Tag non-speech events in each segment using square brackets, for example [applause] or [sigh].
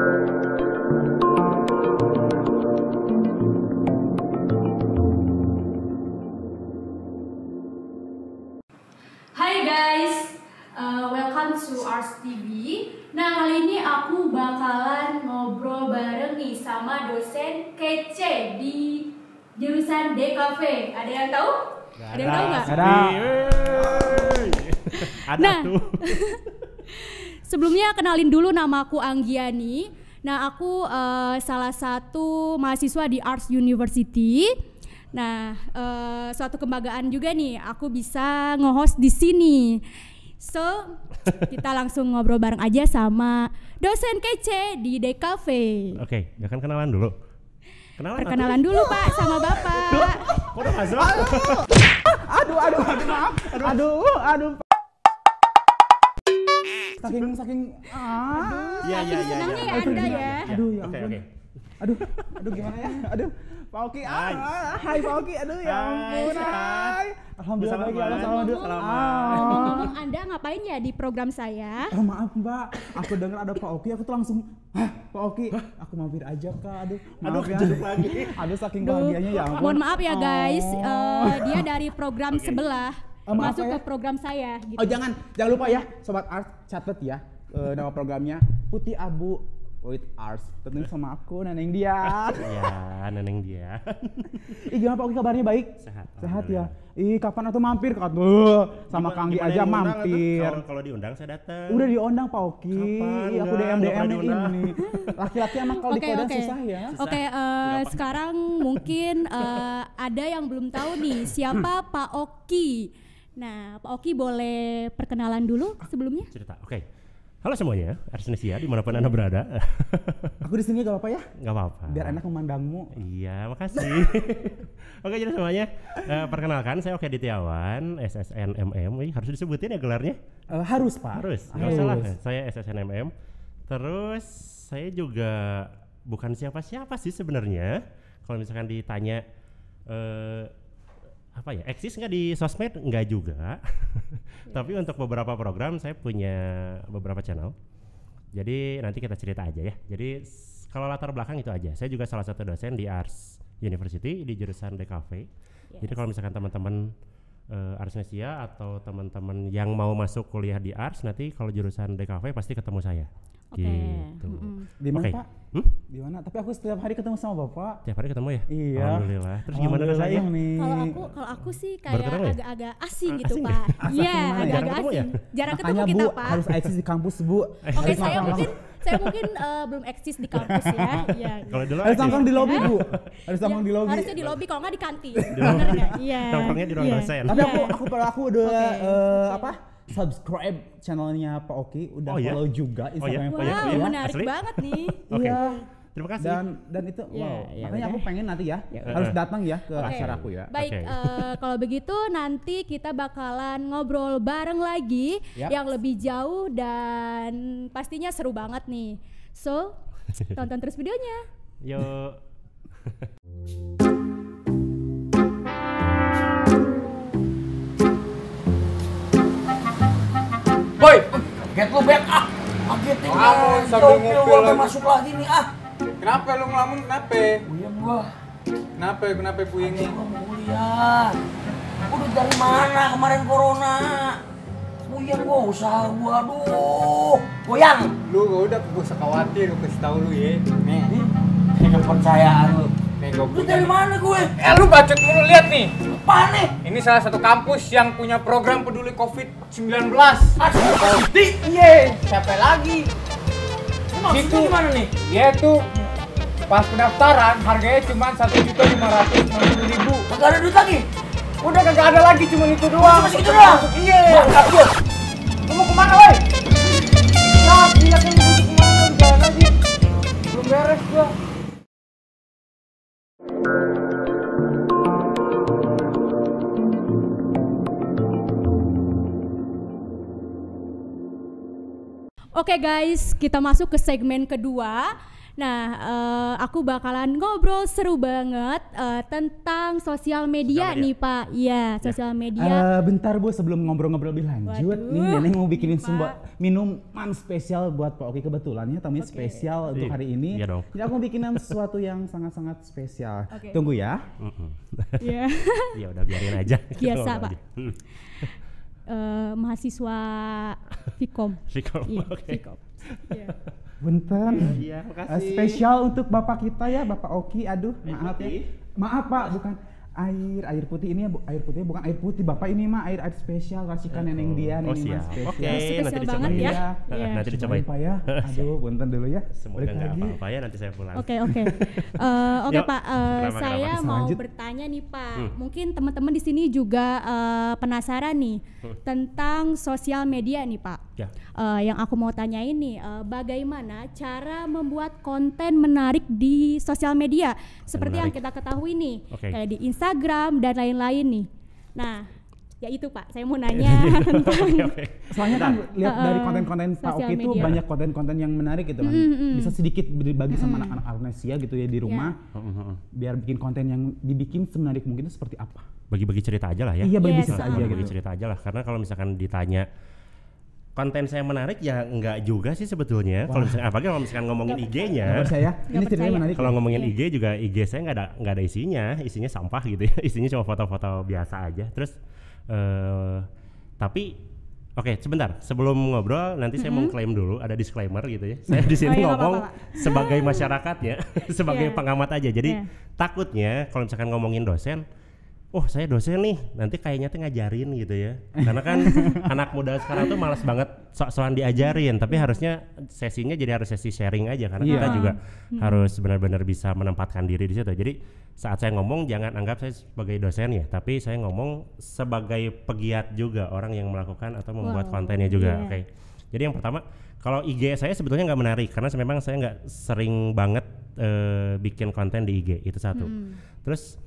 Hai guys, uh, welcome to Arts TV. Nah kali ini aku bakalan ngobrol bareng nih sama dosen kece di jurusan DKV. Ada yang tahu? ada, ada yang tahu nggak? Ada. Nah, tuh. [laughs] Sebelumnya kenalin dulu nama aku Anggiani. Nah, aku uh, salah satu mahasiswa di Arts University. Nah, uh, suatu kebanggaan juga nih aku bisa nge-host di sini. So, kita langsung ngobrol bareng aja sama dosen kece di DKV. Oke, gak ya akan kenalan dulu. Kenalan Perkenalan dulu, Pak, sama Bapak. Aduh, aduh, aduh, maaf. Aduh, aduh. aduh saking saking ah iya iya iya senangnya ya, ya anda ya. ya aduh ya oke aduh aduh gimana ya aduh Pak Oki, ah, hai. Ah, hai Pak Oki, aduh ya ampun, hai. Alhamdulillah baik ya Allah, alhamdulillah. Ah. Ngomong Anda ngapain ya di program saya? Oh, maaf Mbak, aku dengar ada Pak Oki, aku tuh langsung, hah Pak Oki, aku mampir aja Kak, aduh. Maaf aduh, ya. lagi. Aduh, saking bahagianya ya ampun. Mohon maaf ya guys, oh. uh, dia dari program okay. sebelah masuk ke ya? program saya gitu. Oh jangan, jangan lupa ya sobat art catat ya uh, nama programnya Putih Abu with Ars. Tentunya sama aku Neneng Dia. Iya, Neneng Dia. Ih gimana Pak Oki kabarnya baik? Sehat. Sehat ya. Ih kapan atau mampir Kak? sama Kang Di aja mampir. Kalau diundang saya datang. Udah diundang Pak Oki. Kapan? aku DM DM ini. Laki-laki emang kalau okay, dikodan okay. susah ya. Oke, okay, uh, eh, sekarang mungkin uh, ada yang belum tahu nih siapa Pak Oki. Nah, Pak Oki boleh perkenalan dulu sebelumnya? Cerita, oke. Okay. Halo semuanya, Arsnesia dimanapun anda berada. [laughs] Aku di sini gak apa-apa ya? Gak apa-apa. Biar enak memandangmu. Iya, makasih. [laughs] Oke, jadi semuanya uh, perkenalkan saya Oke Ditiawan, SSN MM. Wih, harus disebutin ya gelarnya? Uh, harus pak. Harus. Gak harus. salah. Saya SSN MM. Terus saya juga bukan siapa-siapa sih sebenarnya. Kalau misalkan ditanya uh, apa ya eksis nggak di sosmed nggak juga yeah. [laughs] tapi untuk beberapa program saya punya beberapa channel jadi nanti kita cerita aja ya jadi kalau latar belakang itu aja saya juga salah satu dosen di Ars University di jurusan DKV yes. jadi kalau misalkan teman-teman uh, eh, Arsnesia atau teman-teman yang mau masuk kuliah di Ars nanti kalau jurusan DKV pasti ketemu saya Oke. Okay. Gitu. Di mana okay. Pak? Hmm? Di mana? Tapi aku setiap hari ketemu sama Bapak. setiap hari ketemu ya? Iya. Alhamdulillah. Terus gimana rasanya? Nih. Kalau aku kalau aku sih kayak ya? agak-agak ya? asing gitu, asing Pak. [laughs] Iya, agak-agak asing. Ya? Jarang ketemu ya? kita, Bu, Pak. Harus eksis di kampus, Bu. [laughs] Oke, okay, saya mungkin saya mungkin uh, belum eksis di kampus ya. [laughs] Iya, iya. Kalau dulu harus tongkrong di lobi, Bu. Iya. Harus nongkrong di lobi. Harusnya di lobi kalau enggak di kantin. Benar enggak? Iya. Tongkrongnya di ruang iya. dosen. Tapi aku aku aku udah eh, apa? subscribe channelnya Pak Oki, udah oh, follow iya? follow juga oh, iya? Instagramnya oh, Pak iya? Oki. Wow, ya. menarik Asli? banget nih. [laughs] okay. Terima kasih. Dan dan itu yeah, wow. Yeah, Makanya yeah. aku pengen nanti ya yeah. harus datang ya ke okay. acara aku ya. Baik, okay. uh, eh, kalau begitu nanti kita bakalan ngobrol bareng lagi yep. yang lebih jauh dan pastinya seru banget nih. So, [laughs] tonton terus videonya. Yuk. [laughs] boy get lu back ah Akhirnya ngelamun sambil ngupil masuk lagi nih ah Kenapa lu ngelamun kenapa? Puyeng gua Kenapa kenapa puyeng lu? Gua mau kuliah Udah dari mana kemarin corona? Puyeng gua usaha gua aduh Goyang Lu udah gua usah khawatir gua kasih tau lu ya Nih Ini kepercayaan lu Nih punya. Lu dari mana gue? Eh lu bacot mulu lihat nih. Apaan nih? Ini salah satu kampus yang punya program peduli COVID-19. Asli. Iya. Siapa lagi? Itu gimana nih? Ya tuh pas pendaftaran harganya cuma satu juta lima ratus enam puluh ribu. Kagak ada duit lagi? Udah kagak ada lagi cuma itu doang. Cuma segitu doang? Iya. Bangkat gue. Lu mau kemana woi? Ya, lihat ini kemana? Jalan lagi. Belum beres gua. Oke okay guys, kita masuk ke segmen kedua Nah, uh, aku bakalan ngobrol seru banget uh, tentang sosial media, media nih Pak. Iya, ya. sosial ya. media. Uh, bentar Bu, sebelum ngobrol-ngobrol lebih lanjut, Waduh, nih Neneng mau bikinin sebuah minuman spesial buat Pak Oki kebetulannya tamunya okay. spesial untuk iya. hari ini. Iya dong. Jadi aku bikinin sesuatu yang sangat-sangat spesial. Okay. Tunggu ya. Iya. Iya [laughs] udah biarin aja. Biasa Pak. uh, mahasiswa Fikom. Fikom. Iya, okay. Iya. Bentar, Bunten. Iya, Uh, spesial untuk Bapak kita ya, Bapak Oki. Aduh, air maaf ya. putih. ya. Maaf, Pak, bukan air air putih ini ya, air putih bukan air putih. Bapak ini mah air air spesial kasihkan yang oh. neneng dia oh, neneng oh, spesial. Oke, okay, nanti dicobain ya. ya. yeah. Nanti iya. dicobain. Pak ya. [laughs] Aduh, bunten dulu ya. Semoga enggak apa-apa ya, nanti saya pulang. Oke, oke. [laughs] Eh, oke, Pak. Uh, saya mau bertanya nih, Pak. Hmm. Mungkin teman-teman di sini juga uh, penasaran nih hmm. tentang sosial media nih, Pak. Ya uh, yang aku mau tanya ini uh, bagaimana cara membuat konten menarik di sosial media seperti menarik. yang kita ketahui nih okay. kayak di Instagram dan lain-lain nih. Nah, ya itu Pak, saya mau nanya okay, [laughs] okay. [laughs] Soalnya kan nah, lihat uh, dari eh, konten-konten Pak Oki itu banyak konten-konten yang menarik gitu kan. Mm, hmm Bisa sedikit dibagi mm. sama anak-anak Arnesia gitu ya di ya. rumah. Yeah. Biar bikin konten yang dibikin semenarik mungkin itu seperti apa? Bagi-bagi cerita aja lah ya. Iya, bagi-bagi yes, cerita, uh-huh. Bagi gitu. cerita aja lah karena kalau misalkan ditanya konten saya menarik ya enggak juga sih sebetulnya kalau misalnya apalagi kalau misalkan ngomongin IG-nya kalau ngomongin IG iya. juga IG saya nggak ada nggak ada isinya isinya sampah gitu ya [laughs] isinya cuma foto-foto biasa aja terus uh, tapi Oke, okay, sebentar. Sebelum ngobrol, nanti mm -hmm. saya mau klaim dulu ada disclaimer gitu ya. [laughs] Saya di sini oh, iya, ngomong apa -apa. sebagai masyarakat ya, [laughs] sebagai yeah. pengamat aja. Jadi yeah. takutnya kalau misalkan ngomongin dosen, oh saya dosen nih nanti kayaknya tuh ngajarin gitu ya karena kan [laughs] anak muda sekarang tuh malas banget soal diajarin tapi harusnya sesinya jadi harus sesi sharing aja karena yeah. kita juga hmm. harus benar-benar bisa menempatkan diri di situ jadi saat saya ngomong jangan anggap saya sebagai dosen ya tapi saya ngomong sebagai pegiat juga orang yang melakukan atau membuat wow. kontennya juga yeah. oke okay. jadi yang pertama kalau IG saya sebetulnya nggak menarik karena memang saya nggak sering banget uh, bikin konten di IG itu satu hmm. terus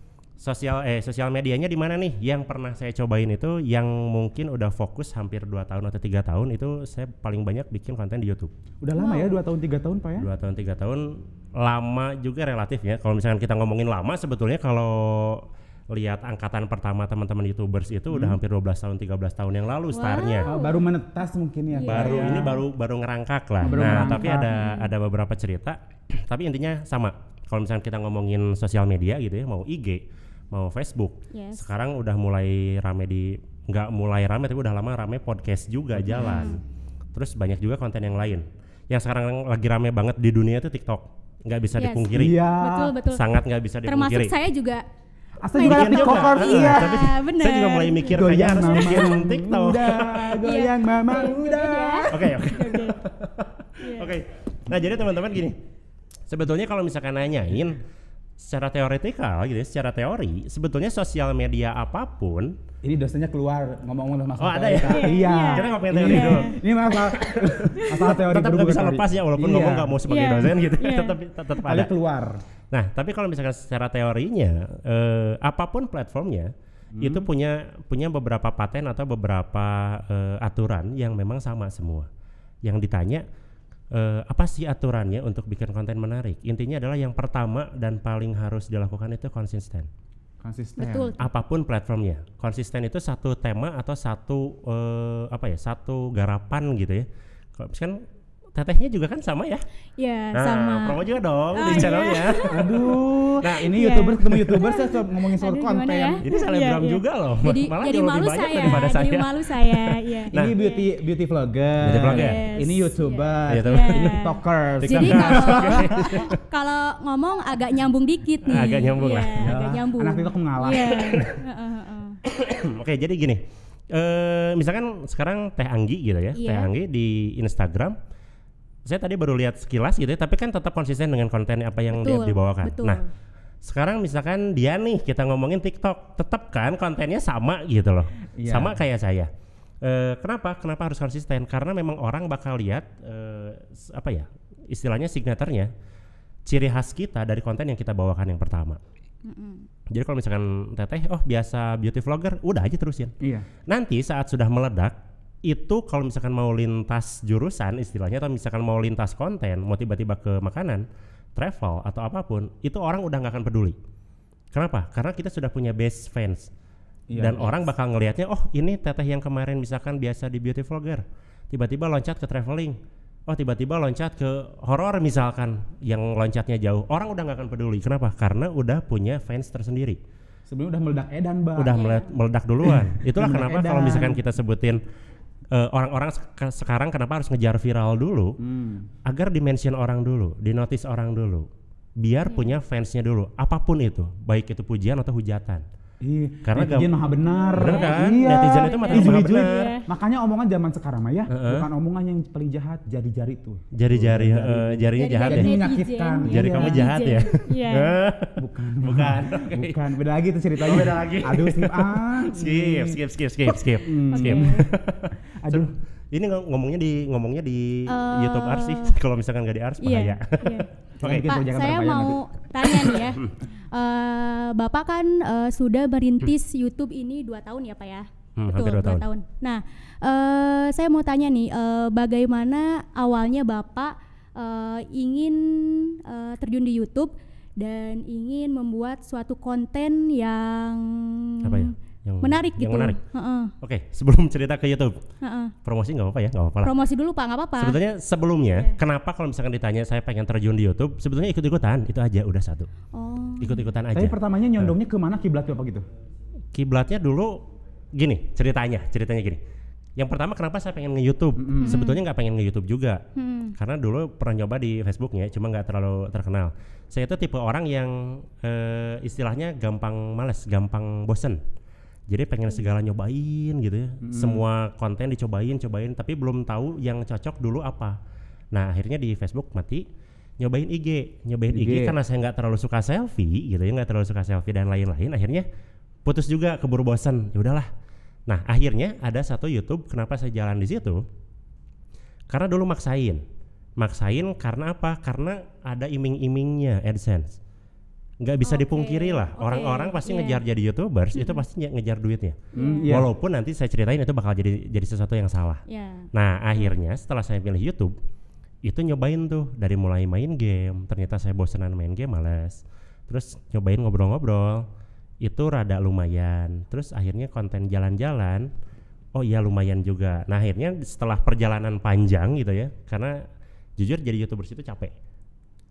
sosial eh sosial medianya di mana nih yang pernah saya cobain itu yang mungkin udah fokus hampir 2 tahun atau tiga tahun itu saya paling banyak bikin konten di YouTube. Udah lama ya, wow. ya dua tahun tiga tahun Pak ya? Dua tahun tiga tahun lama juga relatif ya. Kalau misalkan kita ngomongin lama sebetulnya kalau lihat angkatan pertama teman-teman youtubers itu hmm. udah hampir 12 tahun 13 tahun yang lalu wow. startnya oh, baru menetas mungkin ya iya. baru ya. ini baru baru ngerangkak lah baru nah ngerangkak. tapi ada ada beberapa cerita tapi intinya sama kalau misalnya kita ngomongin sosial media gitu ya mau IG mau Facebook. Yes. Sekarang udah mulai rame di nggak mulai rame tapi udah lama rame podcast juga hmm. jalan. Terus banyak juga konten yang lain. Yang sekarang lagi rame banget di dunia itu TikTok. Nggak bisa yes. dipungkiri. Iya. Betul betul. Sangat nggak bisa dipungkiri. Termasuk saya juga iya. saya juga ada TikTokers iya, tapi bener. saya juga mulai mikir goyang kayaknya harus bikin TikTok. Udah, goyang iya. mama udah. Oke, oke. Iya. Oke. Nah, jadi teman-teman gini. Sebetulnya kalau misalkan nanyain secara teoretikal gitu ya, secara teori sebetulnya sosial media apapun ini dosennya keluar ngomong-ngomong sama oh, masalah oh, ada ya? Kan? iya. iya. Kita ngomong teori iya. dulu. Ini masalah masalah teori tetap gak bisa teori. lepas ya walaupun iya. ngomong gak mau sebagai yeah. dosen gitu. Yeah. tetap tetap ada. ada keluar. Nah, tapi kalau misalkan secara teorinya eh, apapun platformnya hmm. itu punya punya beberapa paten atau beberapa eh, aturan yang memang sama semua. Yang ditanya uh, apa sih aturannya untuk bikin konten menarik? Intinya adalah yang pertama dan paling harus dilakukan itu konsisten. Konsisten. Betul. Apapun platformnya, konsisten itu satu tema atau satu uh, apa ya, satu garapan gitu ya. Kalau misalkan tetehnya juga kan sama ya? Iya, nah, sama. Promo juga dong oh, di iya. channelnya. Yeah. [laughs] Aduh. Nah ini yeah. youtuber ketemu youtuber saya suka ngomongin soal konten. Ya? Jadi selebgram yeah, iya. juga loh. Jadi, Malah jadi malu saya. daripada saya. Jadi malu saya. Yeah. nah, ini beauty yeah. beauty vlogger. Beauty vlogger. Yes. Ini youtuber. Yeah. Iya, yeah. Ini iya. tiktoker. Jadi [laughs] kalau ngomong agak nyambung dikit nih. Agak nyambung lah. Agak nyambung. Anak tiktok mengalah. [laughs] Oke jadi gini. Uh, misalkan sekarang Teh Anggi gitu ya. Teh Anggi di Instagram saya tadi baru lihat sekilas gitu ya, tapi kan tetap konsisten dengan konten apa yang betul, dia dibawakan. Betul. Nah, sekarang misalkan dia nih kita ngomongin TikTok, tetap kan kontennya sama gitu loh. Yeah. Sama kayak saya. E, kenapa? Kenapa harus konsisten? Karena memang orang bakal lihat e, apa ya? Istilahnya signaturnya ciri khas kita dari konten yang kita bawakan yang pertama. Mm-hmm. Jadi kalau misalkan teteh oh biasa beauty vlogger, udah aja terusin. Iya. Nanti saat sudah meledak itu kalau misalkan mau lintas jurusan istilahnya atau misalkan mau lintas konten mau tiba-tiba ke makanan travel atau apapun itu orang udah nggak akan peduli kenapa karena kita sudah punya base fans iya, dan yes. orang bakal ngelihatnya oh ini teteh yang kemarin misalkan biasa di beauty vlogger tiba-tiba loncat ke traveling oh tiba-tiba loncat ke horor misalkan yang loncatnya jauh orang udah nggak akan peduli kenapa karena udah punya fans tersendiri sebelum udah meledak edan bang udah meledak, duluan [laughs] itulah kenapa kalau misalkan kita sebutin Eh, orang-orang uh, se sekarang kenapa harus ngejar viral dulu hmm. agar dimention orang dulu, di orang dulu, biar hmm. punya fansnya dulu, apapun itu, baik itu pujian atau hujatan Iya. Karena netizen maha benar. Benar kan? Iya. Netizen itu mata maha benar. Makanya omongan zaman sekarang mah ya, uh-uh. bukan omongan yang paling jahat, jari-jari tuh. Jari-jari, ya? iya. jari, uh, jarinya jari, jahat jari, ya. Jari Jari iya. kamu jahat ya. Iya. [laughs] bukan. Bukan. Bukan. Beda lagi tuh ceritanya. Oh, beda lagi. Aduh, skip ah. Skip, skip, skip, skip, hmm. skip. Skip. [laughs] Aduh. Ini ngomongnya di ngomongnya di eh. YouTube Ars sih. Kalau misalkan nggak di Ars iya, bahaya. Iya okay. Pak, saya mau mau tanya nih ya. Uh, [laughs] Bapak kan uh, sudah merintis YouTube ini dua tahun ya, Pak ya? Hmm, Betul, dua tahun. tahun. Nah, uh, saya mau tanya nih, uh, bagaimana awalnya Bapak uh, ingin uh, terjun di YouTube dan ingin membuat suatu konten yang apa ya? yang menarik gitu. menarik. Uh-uh. Oke, sebelum cerita ke YouTube, uh-uh. promosi nggak apa-apa ya, nggak apa-apa. Promosi dulu pak, nggak apa-apa. Sebetulnya sebelumnya, yeah. kenapa kalau misalkan ditanya saya pengen terjun di YouTube, sebetulnya ikut-ikutan itu aja udah satu. Oh. Ikut-ikutan aja. Tapi pertamanya nyondongnya uh. kemana kiblatnya apa gitu? Kiblatnya dulu gini ceritanya, ceritanya gini. Yang pertama kenapa saya pengen nge-YouTube? Mm-hmm. Sebetulnya nggak pengen nge-YouTube juga. Mm. Karena dulu pernah nyoba di Facebooknya, cuma nggak terlalu terkenal. Saya itu tipe orang yang eh, istilahnya gampang males, gampang bosen jadi pengen hmm. segala nyobain gitu ya hmm. semua konten dicobain cobain tapi belum tahu yang cocok dulu apa nah akhirnya di Facebook mati nyobain IG nyobain IG, IG karena saya nggak terlalu suka selfie gitu ya nggak terlalu suka selfie dan lain-lain akhirnya putus juga keburu bosan ya udahlah nah akhirnya ada satu YouTube kenapa saya jalan di situ karena dulu maksain maksain karena apa karena ada iming-imingnya AdSense nggak bisa okay. dipungkiri lah orang orang-orang pasti yeah. ngejar jadi youtubers itu hmm. pasti ngejar duitnya mm, yeah. walaupun nanti saya ceritain itu bakal jadi jadi sesuatu yang salah yeah. nah akhirnya setelah saya pilih YouTube itu nyobain tuh dari mulai main game ternyata saya bosenan main game males terus nyobain ngobrol-ngobrol itu rada lumayan terus akhirnya konten jalan-jalan oh iya lumayan juga nah akhirnya setelah perjalanan panjang gitu ya karena jujur jadi youtubers itu capek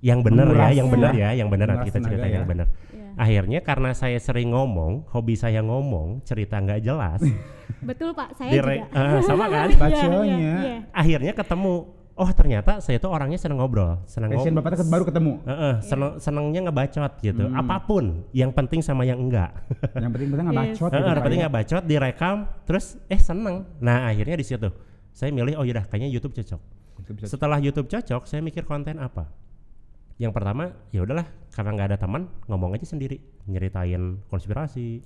yang benar ya, ya. ya, yang benar ya, yang benar kita cerita yang benar. Akhirnya karena saya sering ngomong, hobi saya ngomong, cerita nggak jelas. [laughs] Betul Pak, saya dire- juga. Uh, [laughs] sama kan? Iya, Baconya. Iya, iya. Akhirnya ketemu oh ternyata saya tuh orangnya senang ngobrol, senang ngobrol. Bapak baru ketemu. Uh, uh, yeah. senengnya ngebacot gitu. Hmm. Apapun, yang penting sama yang enggak. [laughs] yang penting kita ngebacot. Yes. Gitu, uh, yang penting ya. ngebacot, direkam, terus eh seneng. Nah akhirnya di situ saya milih oh yaudah kayaknya YouTube cocok. YouTube cocok. Setelah YouTube cocok, saya mikir konten apa yang pertama ya udahlah karena nggak ada teman ngomong aja sendiri nyeritain konspirasi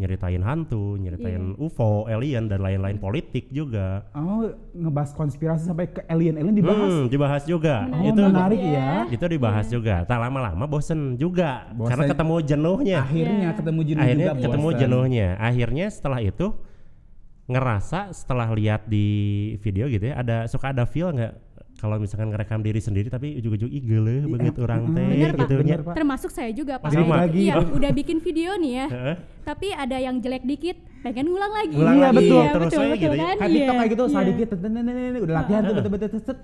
nyeritain hantu, nyeritain yeah. UFO, alien dan lain-lain iya. politik juga. Oh, ngebahas konspirasi sampai ke alien-alien dibahas. Hmm, dibahas juga. itu menarik ya. ya. Itu dibahas yeah. juga. Tak lama-lama bosen juga bosen. karena ketemu jenuhnya. Akhirnya yeah. ketemu jenuh Akhirnya juga. ketemu bosen. jenuhnya. Akhirnya setelah itu ngerasa setelah lihat di video gitu ya, ada suka ada feel nggak kalau misalkan ngerekam diri sendiri tapi juga juga ih ya. banget orang teh gitu nya. Termasuk saya juga Pak. Iya, udah bikin video nih ya. tapi ada yang jelek dikit, pengen ngulang lagi. Ngulang iya, lagi. betul. Iya, terus betul, betul, gitu ya. kan? Kan TikTok iya, kayak gitu, iya. sedikit udah latihan tuh betul-betul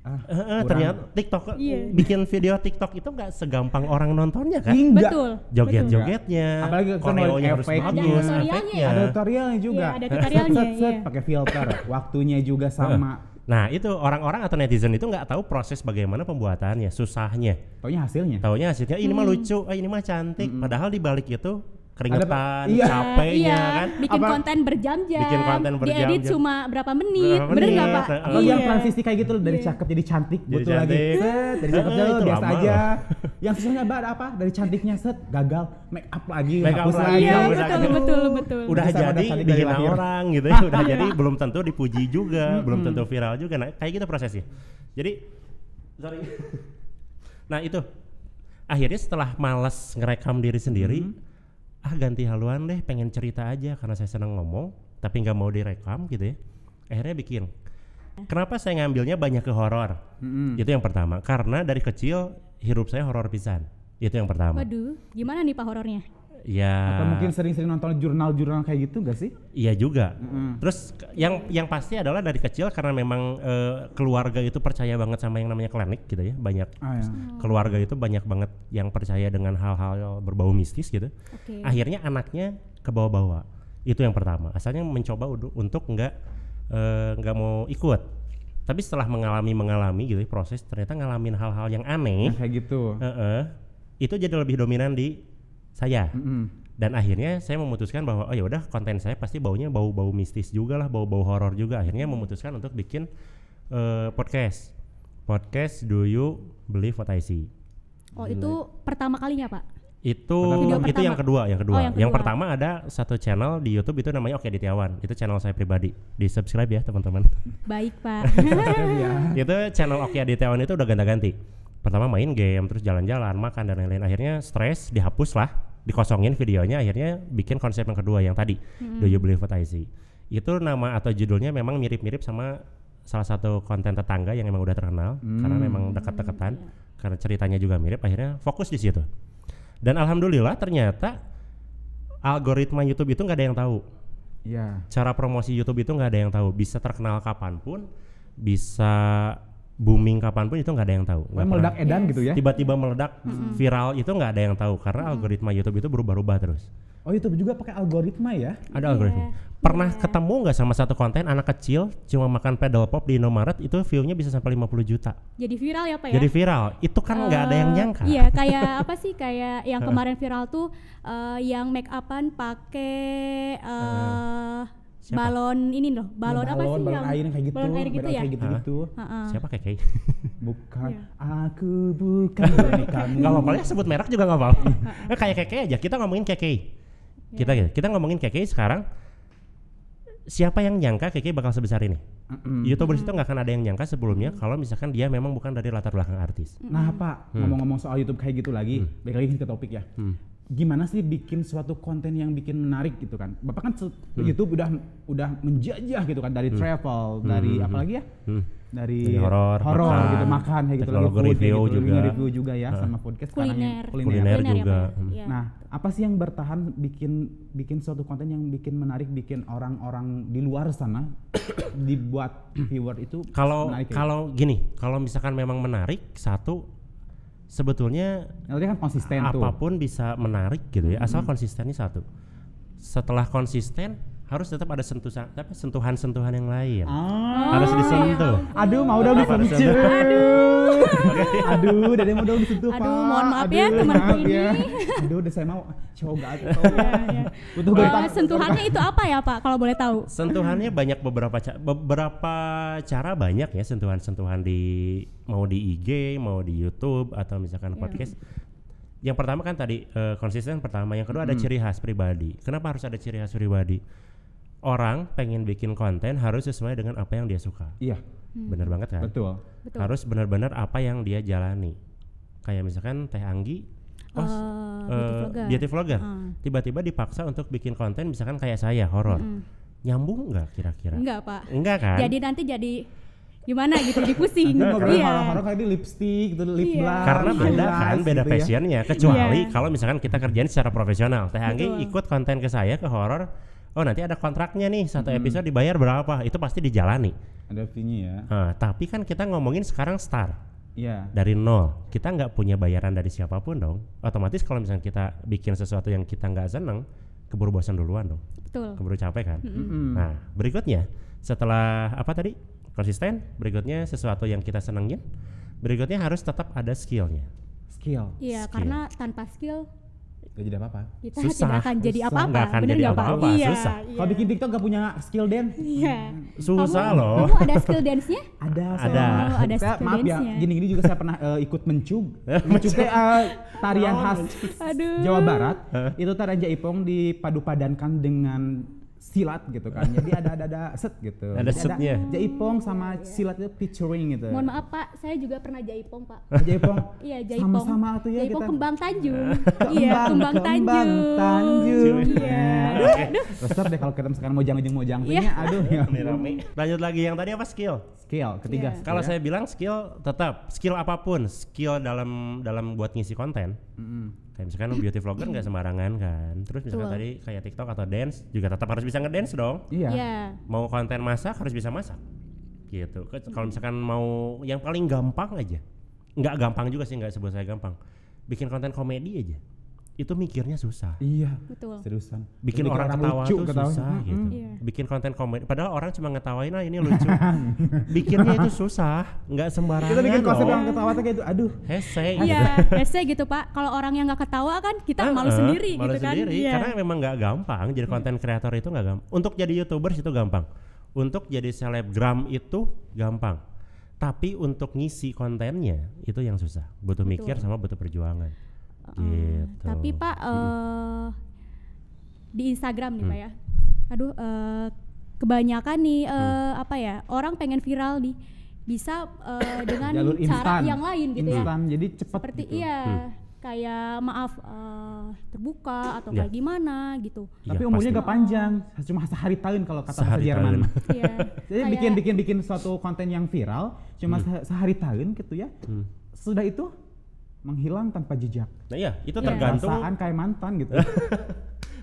Ah, uh, ternyata TikTok yeah. bikin video TikTok itu nggak segampang orang nontonnya kan? Enggak. Iya, betul. Joget-jogetnya. Apalagi koreonya harus bagus, ada tutorialnya juga. Yeah, ada tutorialnya. Set, set, set, pakai filter. [laughs] Waktunya juga sama Nah itu orang-orang atau netizen itu nggak tahu proses bagaimana pembuatannya, susahnya. Taunya hasilnya. Taunya hasilnya, ini mah hmm. lucu, eh, ini mah cantik. Hmm. Padahal di balik itu keringetan, iya. capeknya iya, kan. Iya, bikin apa, konten berjam-jam. Bikin konten berjam-jam. Diedit cuma berapa menit, berapa bener pak? iya. yang transisi kayak gitu loh, dari iya. cakep jadi cantik, jadi butuh cantik. lagi set, dari cakep eh, jadi itu biasa aja. yang sisanya mbak apa? Dari cantiknya set, gagal, make up lagi, make hapus up lagi. Iya betul, betul, betul. Udah Bisa jadi dihina orang gitu ya, udah [laughs] jadi belum tentu dipuji juga, belum tentu viral juga. Nah kayak gitu prosesnya. Jadi, sorry. [laughs] Nah itu, akhirnya setelah malas ngerekam diri sendiri, hmm ah ganti haluan deh pengen cerita aja karena saya senang ngomong tapi nggak mau direkam gitu ya akhirnya bikin kenapa saya ngambilnya banyak ke horor mm-hmm. itu yang pertama karena dari kecil hirup saya horor pisan itu yang pertama waduh gimana nih pak horornya Ya. Atau mungkin sering-sering nonton jurnal-jurnal kayak gitu gak sih? Iya juga. mm Terus yang yang pasti adalah dari kecil karena memang e, keluarga itu percaya banget sama yang namanya klinik gitu ya. Banyak ah, ya. oh, ya. keluarga itu banyak banget yang percaya dengan hal-hal berbau mistis gitu. Okay. Akhirnya anaknya ke bawah bawa Itu yang pertama. Asalnya mencoba untuk nggak eh, nggak e, mau ikut tapi setelah mengalami mengalami gitu proses ternyata ngalamin hal-hal yang aneh nah, kayak gitu uh -uh, itu jadi lebih dominan di saya. Mm-hmm. Dan akhirnya saya memutuskan bahwa oh ya udah konten saya pasti baunya bau-bau mistis juga lah, bau-bau horor juga. Akhirnya memutuskan untuk bikin uh, podcast. Podcast Do You Believe What I See? Oh, itu itu pertama kalinya, Pak? itu Video itu yang kedua yang oh, kedua. Oh, yang kedua yang pertama ada satu channel di YouTube itu namanya Oke Ditiawan itu channel saya pribadi di subscribe ya teman-teman baik pak [laughs] iya. itu channel Oke Ditiawan itu udah ganti-ganti pertama main game terus jalan-jalan makan dan lain-lain akhirnya stres dihapus lah dikosongin videonya akhirnya bikin konsep yang kedua yang tadi hmm. Do You Believe What I See itu nama atau judulnya memang mirip-mirip sama salah satu konten tetangga yang memang udah terkenal hmm. karena memang dekat-dekatan hmm. Iya. karena ceritanya juga mirip akhirnya fokus di situ dan alhamdulillah ternyata algoritma YouTube itu nggak ada yang tahu ya. cara promosi YouTube itu nggak ada yang tahu bisa terkenal kapanpun bisa booming kapanpun itu nggak ada yang tahu. Gak meledak pernah. edan yes. gitu ya? Tiba-tiba meledak mm-hmm. viral itu nggak ada yang tahu karena mm-hmm. algoritma YouTube itu berubah-ubah terus. Oh YouTube juga pakai algoritma ya? Ada yeah. algoritma. Iya. Pernah yeah. ketemu nggak sama satu konten anak kecil cuma makan pedal pop di Indomaret itu viewnya bisa sampai 50 juta? Jadi viral ya pak ya? Jadi viral. Itu kan nggak uh, ada yang eh, nyangka. Iya kayak [laughs] apa sih kayak yang kemarin viral tuh uh, yang make upan pakai uh, uh Siapa? Balon ini loh, balon, ya, balon apa sih? Balon yang air kayak gitu. Balon air gitu ya. Kayak gitu, ha? gitu. Ha Siapa kayak kayak? [laughs] Bukan. Iya. Aku bukan kamu [laughs] nggak apa-apa ya sebut merek juga nggak apa-apa. Eh, kayak kayak aja kita ngomongin kayak kayak. Iya. Kita kita ngomongin kayak kayak sekarang siapa yang nyangka Keke bakal sebesar ini? youtuber YouTubers itu nggak akan ada yang nyangka sebelumnya kalau misalkan dia memang bukan dari latar belakang artis. Nah, Pak, hmm. ngomong-ngomong soal YouTube kayak gitu lagi, hmm. balik lagi ke topik ya. Hmm gimana sih bikin suatu konten yang bikin menarik gitu kan bapak kan hmm. YouTube udah udah menjajah gitu kan dari hmm. travel dari hmm. apalagi ya hmm. dari horor horor gitu makan ya gitu lagi food review gitu, juga review juga ya sama hmm. podcast kuliner kuliner, ya. kuliner, kuliner ya, juga ya, hmm. nah apa sih yang bertahan bikin bikin suatu konten yang bikin menarik bikin orang-orang di luar sana [coughs] dibuat viewer itu kalau ya? kalau gini kalau misalkan memang menarik satu sebetulnya artinya kan konsisten apapun tuh. bisa menarik gitu ya asal hmm. konsistennya satu setelah konsisten harus tetap ada sentuhan tapi sentuhan-sentuhan yang lain. oh, Harus disentuh. Aduh, mau dong disentuh. Aduh. [laughs] Aduh, dari mau dong disentuh, Aduh, mohon maaf ya, Aduh, ya teman ini. Ya. Aduh, udah saya mau coba atau. ya, ya, Uh, sentuhannya itu apa ya, Pak? Kalau boleh tahu. Sentuhannya banyak beberapa ca beberapa cara banyak ya sentuhan-sentuhan di mau di IG, mau di YouTube atau misalkan yeah. podcast yang pertama kan tadi uh, konsisten pertama yang kedua hmm. ada ciri khas pribadi kenapa harus ada ciri khas pribadi orang pengen bikin konten harus sesuai dengan apa yang dia suka. Iya. Hmm. Bener banget kan? Betul. Harus benar-benar apa yang dia jalani. Kayak misalkan Teh Anggi, oh, uh, beauty vlogger, tiba ah. tiba-tiba dipaksa untuk bikin konten misalkan kayak saya horor. Hmm. Nyambung nggak kira-kira? Enggak, pak. Enggak kan? Jadi nanti jadi gimana gitu jadi pusing nah, karena iya. orang kayak di lipstick itu lip iya. blush karena beda kan gitu beda gitu fashionnya kecuali yeah. kalau misalkan kita kerjain secara profesional Teh Anggi ikut konten ke saya ke horor oh nanti ada kontraknya nih satu hmm. episode hmm. dibayar berapa itu pasti dijalani ada fee-nya ya nah, tapi kan kita ngomongin sekarang star yeah. dari nol kita nggak punya bayaran dari siapapun dong otomatis kalau misalnya kita bikin sesuatu yang kita nggak seneng keburu bosan duluan dong Betul. keburu capek kan -hmm. nah berikutnya setelah apa tadi konsisten berikutnya sesuatu yang kita senengin berikutnya harus tetap ada skillnya skill. Iya, skill. karena tanpa skill gak jadi apa-apa. Kita susah. tidak akan jadi apa-apa. Gak akan Bener jadi apa-apa, iya, susah. Iya. Kalau bikin TikTok gak punya skill dance. Iya. Susah kamu, loh. Kamu ada skill dance-nya? [laughs] ada. Saya. Ada. Oh, ada saya, skill maaf ya, gini-gini juga saya pernah uh, ikut mencug. [laughs] Eh, mencug uh, tarian oh, khas Aduh. Jawa Barat. Itu tarian Jaipong dipadupadankan dengan silat gitu kan. [laughs] Jadi ada ada ada set gitu. Ada setnya. jaipong sama silat itu featuring gitu. Mohon maaf Pak, saya juga pernah jaipong Pak. Oh, jaipong. [laughs] iya jaipong. Sama-sama tuh ya jaipong Kembang Tanjung. Nah. [laughs] iya kembang, kembang Tanjung. Tanjung. Iya. Aduh. Resep deh kalau kita sekarang mau jangan mau jangan Iya. aduh ya. Rame. Lanjut lagi yang tadi apa skill? Skill ketiga. Iya. Kalau saya ya. bilang skill tetap skill apapun skill dalam dalam buat ngisi konten. Mm kayak misalkan beauty vlogger nggak sembarangan kan terus misalkan Tuh. tadi kayak TikTok atau dance juga tetap harus bisa ngedance dong iya yeah. mau konten masak harus bisa masak gitu kalau misalkan mau yang paling gampang aja nggak gampang juga sih nggak sebut saya gampang bikin konten komedi aja itu mikirnya susah. Iya. Betul. Seriusan. Bikin orang, ketawa lucu, tuh ketawa. susah hmm. gitu. Yeah. Bikin konten komedi. Padahal orang cuma ngetawain ah ini lucu. [laughs] Bikinnya itu susah, enggak sembarangan. Kita bikin konsep orang ketawa tuh kayak itu, aduh. Hese. Iya, hese gitu pak. Kalau orang yang nggak ketawa kan kita uh, malu ah, sendiri malu gitu kan. sendiri. kan. Iya. Karena memang nggak gampang. Jadi iya. konten kreator itu nggak gampang. Untuk jadi youtuber itu gampang. Untuk jadi selebgram itu gampang tapi untuk ngisi kontennya itu yang susah butuh Betul. mikir sama butuh perjuangan Gitu. Tapi Pak uh, di Instagram nih hmm. Pak ya. Aduh uh, kebanyakan nih uh, apa ya orang pengen viral nih bisa uh, [coughs] dengan Jalur instan. cara yang lain gitu ya. instan, ya. Jadi cepat. Seperti gitu. iya. Hmm. Kayak maaf uh, terbuka atau yeah. kayak gimana gitu. Ya, Tapi iya, umurnya pasti. gak panjang, cuma sehari tahun kalau kata bahasa Jerman. Iya. [laughs] Jadi bikin-bikin bikin suatu konten yang viral cuma hmm. sehari tahun gitu ya. Hmm. Sudah itu menghilang tanpa jejak. Nah iya, itu iya. tergantung perasaan kayak mantan gitu. [laughs]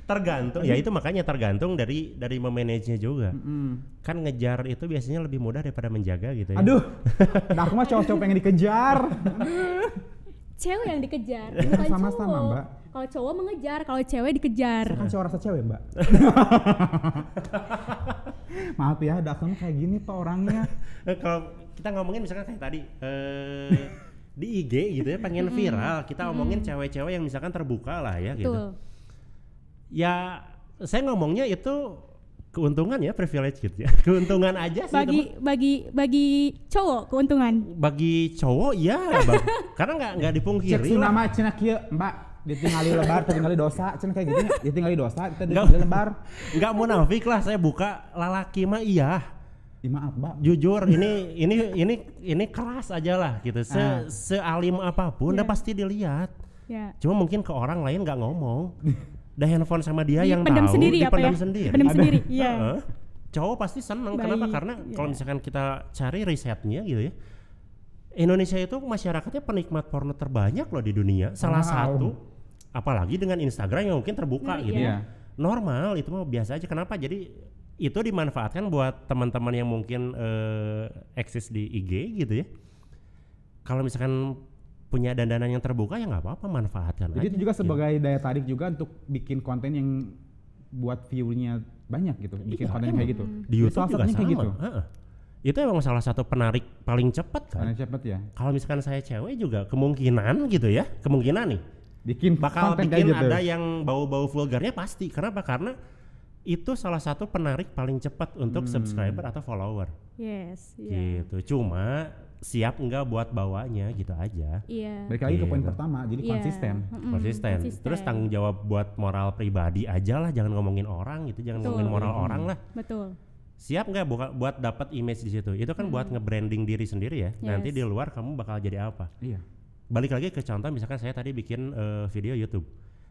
tergantung ya itu makanya tergantung dari dari memanage nya juga mm -hmm. kan ngejar itu biasanya lebih mudah daripada menjaga gitu ya aduh [laughs] nah aku mah cowok-cowok pengen dikejar cewek yang dikejar iya, bukan sama cowok. sama mbak kalau cowok mengejar kalau cewek dikejar kan cowok rasa cewek mbak [laughs] maaf ya datang kayak gini tuh orangnya eh, kalau kita ngomongin misalkan kayak tadi eh di IG gitu ya pengen viral kita omongin cewek-cewek yang misalkan terbuka lah ya gitu. Betul. gitu ya saya ngomongnya itu keuntungan ya privilege gitu ya [laughs] keuntungan aja sih bagi teman. bagi bagi cowok keuntungan bagi cowok ya bang karena nggak nggak dipungkiri Cek nama cina kia mbak ditinggali lebar ditinggali dosa cina kayak gitu ditinggali dosa kita ditinggali lebar nggak mau nafik lah saya buka lalaki mah iya Ya, maaf, Mbak. Jujur, ini ini ini ini keras aja lah gitu. Se ah. sealim apapun, yeah. udah iya. pasti dilihat. Yeah. Cuma mungkin ke orang lain nggak ngomong. [laughs] Dah handphone sama dia iya, yang tahu. Sendiri apa ya? sendiri. Pendam sendiri. Iya. cowok pasti seneng. Kenapa? Karena yeah. kalau misalkan kita cari risetnya gitu ya. Indonesia itu masyarakatnya penikmat porno terbanyak loh di dunia. Salah wow. satu apalagi dengan Instagram yang mungkin terbuka yeah, gitu. Yeah. Iya. Normal itu mah biasa aja. Kenapa? Jadi itu dimanfaatkan buat teman-teman yang mungkin uh, eksis di IG gitu ya. Kalau misalkan punya dandanan yang terbuka ya nggak apa-apa manfaatkan. Jadi aja, itu juga gitu. sebagai daya tarik juga untuk bikin konten yang buat view banyak gitu, bikin iya, konten emang. kayak gitu. Di YouTube salah juga sama. Kayak gitu. Ha -ha. Itu emang salah satu penarik paling cepat kan. Paling cepat ya. Kalau misalkan saya cewek juga kemungkinan gitu ya, kemungkinan nih bikin bakal bikin gitu. ada yang bau-bau vulgarnya pasti. Kenapa? Karena itu salah satu penarik paling cepat untuk hmm. subscriber atau follower. Yes. Yeah. Gitu. Cuma siap enggak buat bawanya gitu aja. Iya. Yeah. Baik lagi ke gitu. poin pertama, jadi yeah. konsisten. Mm-hmm. Konsisten. konsisten. Terus tanggung jawab buat moral pribadi aja lah, jangan ngomongin orang gitu, jangan Betul. ngomongin moral hmm. orang lah. Betul. Siap enggak buka, buat dapat image di situ? Itu kan hmm. buat nge-branding diri sendiri ya. Yes. Nanti di luar kamu bakal jadi apa? Iya. Balik lagi ke contoh, misalkan saya tadi bikin uh, video YouTube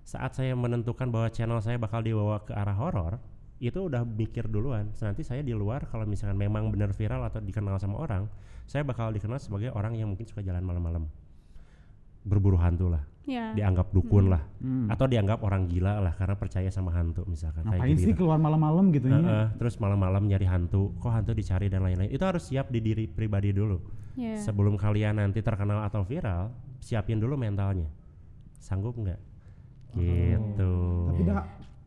saat saya menentukan bahwa channel saya bakal dibawa ke arah horor itu udah mikir duluan nanti saya di luar kalau misalkan memang benar viral atau dikenal sama orang saya bakal dikenal sebagai orang yang mungkin suka jalan malam-malam berburu hantu lah yeah. dianggap dukun hmm. lah hmm. atau dianggap orang gila lah karena percaya sama hantu misalkan ngapain kayak gitu sih keluar malam-malam gitu ya uh, uh, terus malam-malam nyari hantu kok hantu dicari dan lain-lain itu harus siap di diri pribadi dulu yeah. sebelum kalian nanti terkenal atau viral siapin dulu mentalnya sanggup nggak Gitu. Tapi dah.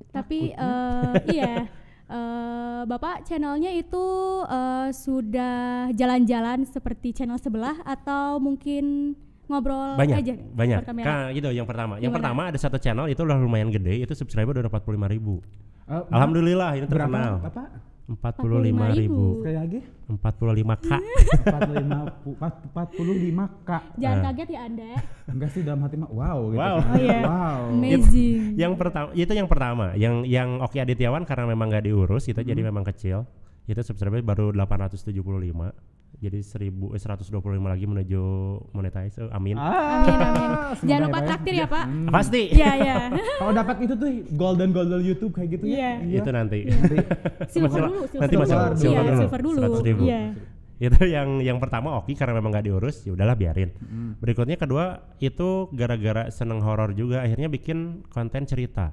Tapi uh, iya. Uh, Bapak channelnya itu uh, sudah jalan-jalan seperti channel sebelah atau mungkin ngobrol banyak, aja banyak Ka, gitu yang pertama yang Gimana? pertama ada satu channel itu udah lumayan gede itu subscriber udah 45 ribu uh, Alhamdulillah ini terkenal berapa? empat puluh lima ribu. Sekali lagi? Empat puluh lima k. Empat puluh lima empat k. Jangan kaget ya anda. Enggak sih dalam hati mah wow. Gitu. Wow. Oh, yeah. wow. Amazing. Yang pertama itu yang pertama, yang yang Oki Adityawan karena memang nggak diurus itu hmm. jadi memang kecil. Itu subscriber baru delapan ratus tujuh puluh lima jadi 1000 eh, 125 lagi menuju monetize. Uh, amin. amin amin. [laughs] Jangan lupa ya, ya. traktir ya, Pak. Hmm. Pasti. Iya, iya. [laughs] Kalau dapat itu tuh golden golden YouTube kayak gitu yeah. ya. Iya. Iya. Itu nanti. Iya. [laughs] silver dulu, silver nanti masih silver, silver, dulu. silver dulu. Yeah. Itu yang yang pertama oke karena memang gak diurus, ya udahlah biarin. Hmm. Berikutnya kedua itu gara-gara seneng horor juga akhirnya bikin konten cerita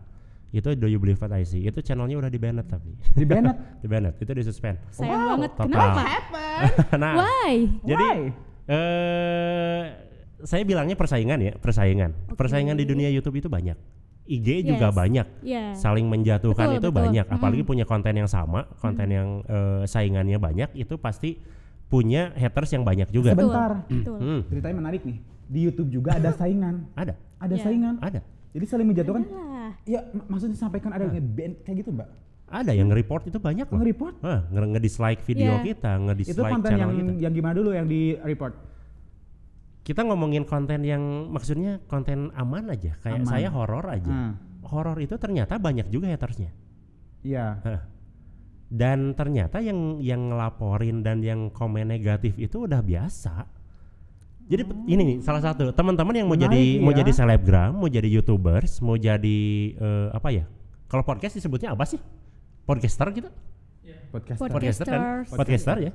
itu Do You Believe What I See itu channelnya udah di banned tapi di banned [laughs] di banned itu di suspend sayang wow. banget Total. kenapa [laughs] nah, why jadi why? Eh, saya bilangnya persaingan ya persaingan okay. persaingan di dunia YouTube itu banyak IG yes. juga banyak yeah. saling menjatuhkan betul, itu betul. banyak mm-hmm. apalagi hmm. punya konten yang sama konten hmm. yang eh, saingannya banyak itu pasti punya haters yang banyak juga sebentar mm. hmm. ceritanya menarik nih di YouTube juga ada saingan ada ada yeah. saingan ada jadi saling menjatuhkan. Iya, maksudnya sampaikan ada yang ban kayak gitu, Mbak. Ada yang nge-report itu banyak loh. Nge-report? Nah, nge-dislike video yeah. kita, nge-dislike channel kita. Itu konten yang, kita. yang gimana dulu yang di-report? Kita ngomongin konten yang maksudnya konten aman aja. Kayak aman. saya horor aja. Hmm. Horor itu ternyata banyak juga ya hatersnya. Iya. Yeah. Dan ternyata yang yang ngelaporin dan yang komen negatif itu udah biasa jadi hmm. ini nih salah satu teman-teman yang mau nah, jadi iya. mau ya. jadi selebgram, mau jadi youtubers, mau jadi uh, apa ya? Kalau podcast disebutnya apa sih? Podcaster gitu? Yeah. Podcaster. Podcaster kan? Podcaster ya.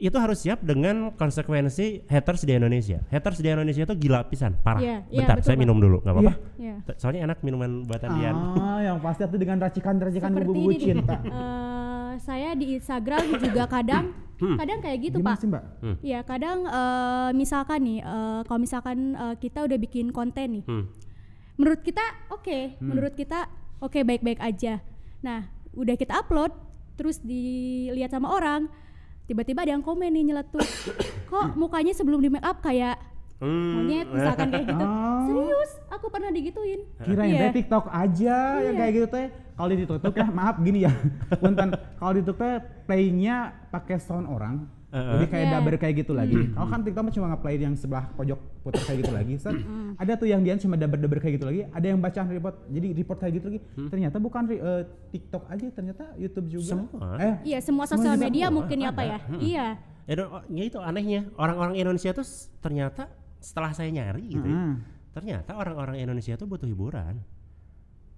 Itu harus siap dengan konsekuensi haters di Indonesia. Haters di Indonesia itu gila pisan, parah. Yeah, yeah, Bentar, saya minum dulu, nggak apa-apa. Yeah. Yeah. Soalnya enak minuman buatan Ah, yang pasti itu dengan racikan-racikan bumbu uh, saya di Instagram juga kadang [coughs] Hmm. Kadang kayak gitu Gimana Pak. Sih, Mbak? Hmm. Ya kadang uh, misalkan nih, uh, kalau misalkan uh, kita udah bikin konten nih, hmm. menurut kita oke, okay. hmm. menurut kita oke okay, baik-baik aja. Nah udah kita upload, terus dilihat sama orang, tiba-tiba ada yang komen nih nyeletuk, [coughs] kok mukanya sebelum di make up kayak Hmm. Monyet misalkan kayak gitu. [laughs] Oh. Serius, aku pernah digituin. Kirain yeah. Iya. TikTok aja yeah. yang iya. kayak gitu teh kalau di TikTok ya maaf gini ya [laughs] punten kalau di TikTok playnya pakai sound orang uh-huh. jadi kayak yeah. Iya. kayak gitu lagi mm. kalau kan TikTok cuma ngeplay yang sebelah pojok putar kayak gitu lagi Set, hmm. ada tuh yang dia cuma dabar double kayak gitu lagi ada yang bacaan report jadi report kayak gitu lagi hmm. ternyata bukan uh, TikTok aja ternyata YouTube juga semua eh, iya semua sosial media semua. mungkin ya apa ya hmm. iya ya, oh, ya itu anehnya orang-orang Indonesia tuh ternyata setelah saya nyari gitu ya, hmm. ya, ternyata orang-orang Indonesia tuh butuh hiburan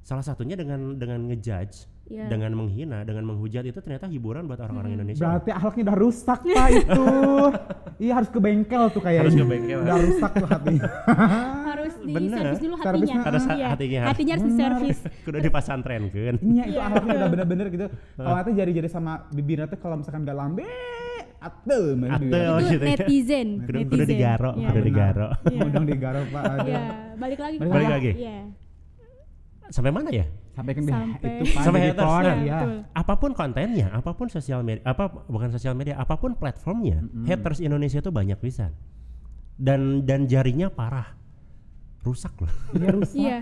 salah satunya dengan dengan ngejudge yeah. dengan menghina dengan menghujat itu ternyata hiburan buat orang-orang hmm. Indonesia berarti akhlaknya udah rusak pak itu [laughs] iya harus ke bengkel tuh kayaknya harus ke bengkel udah rusak tuh [laughs] iya. hatinya harus di bener. diservis dulu hatinya harus ha ya. hatinya harus, hatinya harus Kudu udah dipasantren kan iya itu akhlaknya udah bener-bener gitu kalau itu jari-jari sama bibirnya tuh kalau misalkan udah lambe Atel, Atel gitu ya. netizen. Kudu, netizen. Iya. kudu digaro, yeah. kudu digaro. Yeah. Kudu digaro Pak. Iya, yeah. balik lagi. Balik, balik lagi. Iya sampai mana ya? Sampai ke itu sampai ya. Iya. Apapun kontennya, apapun sosial media, apa bukan sosial media, apapun platformnya, mm-hmm. haters Indonesia itu banyak bisa. Dan dan jarinya parah. Rusak loh. [laughs] Iya rusak. Iya.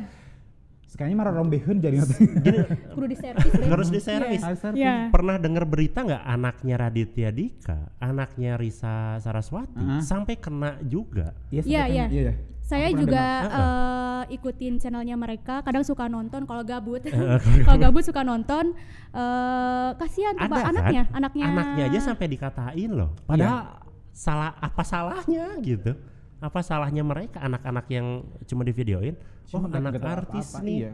Sekarang marah rombehun jadi Gini, kudu di servis. Harus di servis. Yeah. Iya. Iya. Pernah dengar berita nggak anaknya Raditya Dika, anaknya Risa Saraswati uh-huh. sampai kena juga. Iya, iya. Iya saya juga uh, ikutin channelnya mereka kadang suka nonton kalau gabut [laughs] [laughs] kalau gabut suka nonton uh, kasihan tuh kan? anaknya anaknya anaknya aja sampai dikatain loh iya. padahal ya. salah apa salahnya gitu apa salahnya mereka anak-anak yang cuma di videoin cuma oh anak artis apa, nih iya.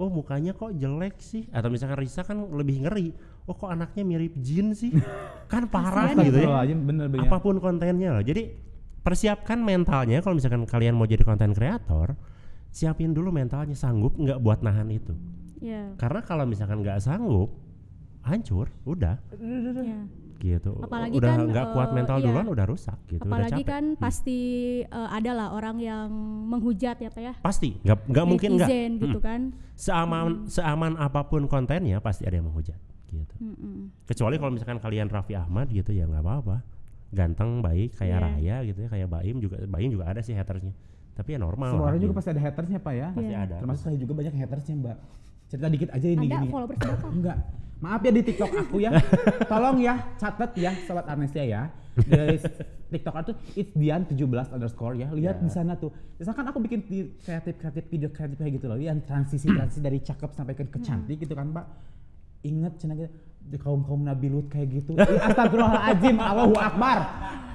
oh mukanya kok jelek sih atau misalkan Risa kan lebih ngeri oh kok anaknya mirip Jin sih [laughs] kan parah ya. gitu ya bener, bener. apapun kontennya loh jadi persiapkan mentalnya kalau misalkan kalian mau jadi konten kreator siapin dulu mentalnya sanggup nggak buat nahan itu yeah. karena kalau misalkan nggak sanggup hancur udah yeah. gitu apalagi udah kan, nggak kuat mental uh, duluan yeah. udah rusak gitu apalagi udah capek. kan hmm. pasti uh, eh, ada lah orang yang menghujat ya pak ya pasti nggak nggak mungkin nggak gitu hmm. kan seaman hmm. seaman apapun kontennya pasti ada yang menghujat gitu hmm. hmm. kecuali kalau misalkan kalian Raffi Ahmad gitu ya nggak apa-apa ganteng baik kayak yeah. Raya gitu ya kayak Baim juga Baim juga ada sih haternya tapi ya normal semua orang juga gitu. pasti ada haternya pak ya pasti yeah. ada termasuk saya juga banyak hatersnya mbak cerita dikit aja ini ada followers berapa [laughs] enggak maaf ya di TikTok aku ya [laughs] tolong ya catat ya sobat Amnesia ya dari TikTok aku it's tujuh belas underscore ya lihat yeah. di sana tuh misalkan aku bikin kreatif kreatif video kreatif kayak gitu loh yang transisi transisi dari cakep sampai ke, kecantik hmm. gitu kan Mbak. ingat cina gitu kaum kaum Nabi Lut kayak gitu. Astagfirullahaladzim, Allahu Akbar.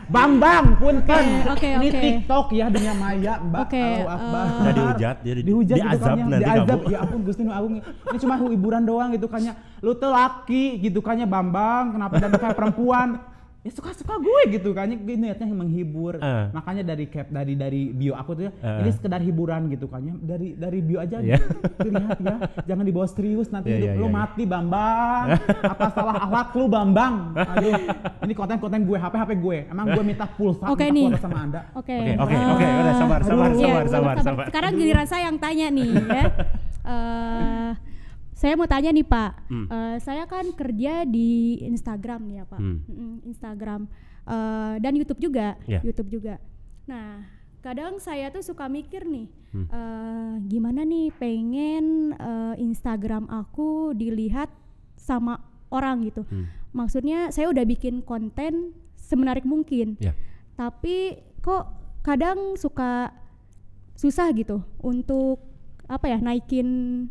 Bambang, punten. Kan. Okay, okay, ini TikTok ya dunia maya, Mbak. Okay, Allahu eh, Akbar. Uh, nah, dihujat, jadi dihujat gitu kan diazab gitu nanti diazab. kamu. Ya ampun Gusti nu agung. Ini cuma hiburan doang gitu ya. Lu tuh laki gitu kayaknya Bambang, kenapa dan kayak perempuan? ya suka-suka gue gitu kan ini niatnya menghibur uh. makanya dari cap dari dari bio aku tuh uh. ini sekedar hiburan gitu kan ya. dari dari bio aja yeah. Gitu. lihat ya jangan dibawa serius nanti yeah, hidup yeah, lu yeah, iya, iya. mati Bambang apa salah alat lu Bambang aduh ini konten-konten gue HP HP gue emang gue minta pulsa okay, nih. sama Anda oke oke oke ah. udah sabar sabar, sabar, iya, sabar sabar sekarang giliran saya yang tanya nih ya uh, [laughs] saya mau tanya nih Pak, hmm. uh, saya kan kerja di Instagram nih ya Pak, hmm. Instagram uh, dan YouTube juga, yeah. YouTube juga. Nah kadang saya tuh suka mikir nih, hmm. uh, gimana nih pengen uh, Instagram aku dilihat sama orang gitu. Hmm. Maksudnya saya udah bikin konten semenarik mungkin, yeah. tapi kok kadang suka susah gitu untuk apa ya naikin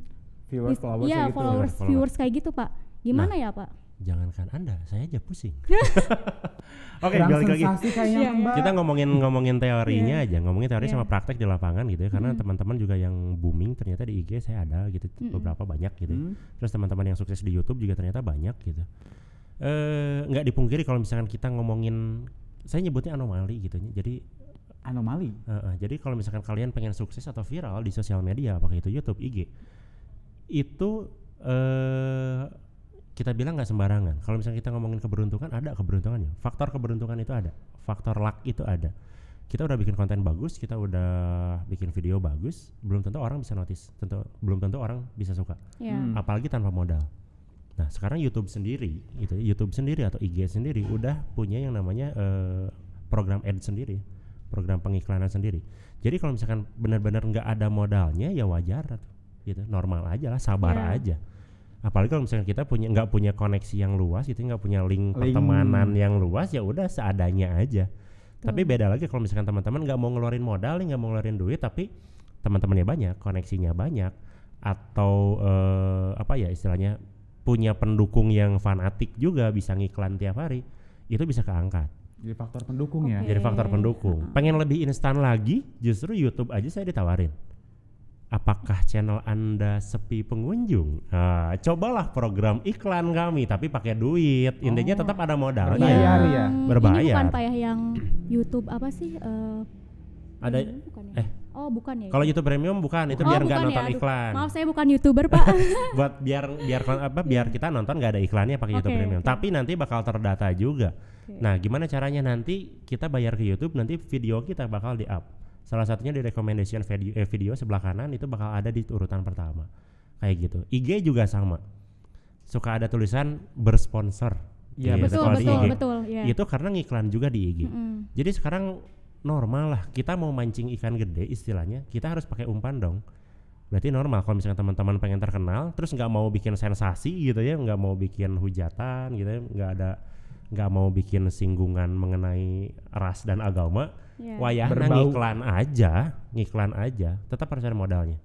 viewers followers ya, gitu. followers iya, viewers kayak gitu pak gimana nah, ya pak jangankan anda saya aja pusing [laughs] iya. oke okay, balik lagi kayaknya iya, kita ngomongin ngomongin teorinya yeah. aja ngomongin teori yeah. sama praktek di lapangan gitu ya karena mm. teman-teman juga yang booming ternyata di IG saya ada gitu mm. beberapa banyak gitu mm. terus teman-teman yang sukses di YouTube juga ternyata banyak gitu eh, nggak e, dipungkiri kalau misalkan kita ngomongin saya nyebutnya anomali gitu jadi anomali. Uh, uh, jadi kalau misalkan kalian pengen sukses atau viral di sosial media, apakah itu YouTube, IG, itu eh, kita bilang nggak sembarangan. Kalau misalnya kita ngomongin keberuntungan, ada keberuntungannya. Faktor keberuntungan itu ada, faktor luck itu ada. Kita udah bikin konten bagus, kita udah bikin video bagus, belum tentu orang bisa notice, tentu belum tentu orang bisa suka. Yeah. Hmm. Apalagi tanpa modal. Nah sekarang YouTube sendiri, itu ya, YouTube sendiri atau IG sendiri udah punya yang namanya eh, program ad sendiri, program pengiklanan sendiri. Jadi kalau misalkan benar-benar nggak ada modalnya, ya wajar. Gitu gitu normal aja lah sabar yeah. aja apalagi kalau misalnya kita punya nggak punya koneksi yang luas itu nggak punya link, link pertemanan yang luas ya udah seadanya aja Tuh. tapi beda lagi kalau misalkan teman-teman nggak mau ngeluarin modal nggak mau ngeluarin duit tapi teman-temannya banyak koneksinya banyak atau uh, apa ya istilahnya punya pendukung yang fanatik juga bisa ngiklan tiap hari itu bisa keangkat jadi faktor pendukung okay. ya jadi faktor pendukung pengen lebih instan lagi justru YouTube aja saya ditawarin Apakah channel Anda sepi pengunjung? Nah, cobalah program iklan kami, tapi pakai duit. Intinya oh. tetap ada modalnya. Berbayar ya. Hmm, Berbayar. Ini bukan pak ya, yang YouTube apa sih? Uh, ada ini bukan ya? eh Oh bukan ya. Kalau YouTube Premium bukan, itu oh, biar nggak ya? nonton ya, iklan. Maaf saya bukan youtuber pak. [laughs] Buat biar biar apa biar kita nonton nggak ada iklannya pakai okay, YouTube Premium. Okay. Tapi nanti bakal terdata juga. Okay. Nah gimana caranya nanti kita bayar ke YouTube nanti video kita bakal di up. Salah satunya di recommendation video, eh, video sebelah kanan itu bakal ada di urutan pertama. Kayak gitu. IG juga sama. Suka ada tulisan bersponsor. ya gitu. betul, betul, IG. betul. Yeah. Itu karena ngiklan juga di IG. Mm -hmm. Jadi sekarang normal lah kita mau mancing ikan gede istilahnya kita harus pakai umpan dong berarti normal kalau misalnya teman-teman pengen terkenal terus nggak mau bikin sensasi gitu ya nggak mau bikin hujatan gitu ya nggak ada nggak mau bikin singgungan mengenai ras dan agama yeah. wayahnya ngiklan aja ngiklan aja tetap harus ada modalnya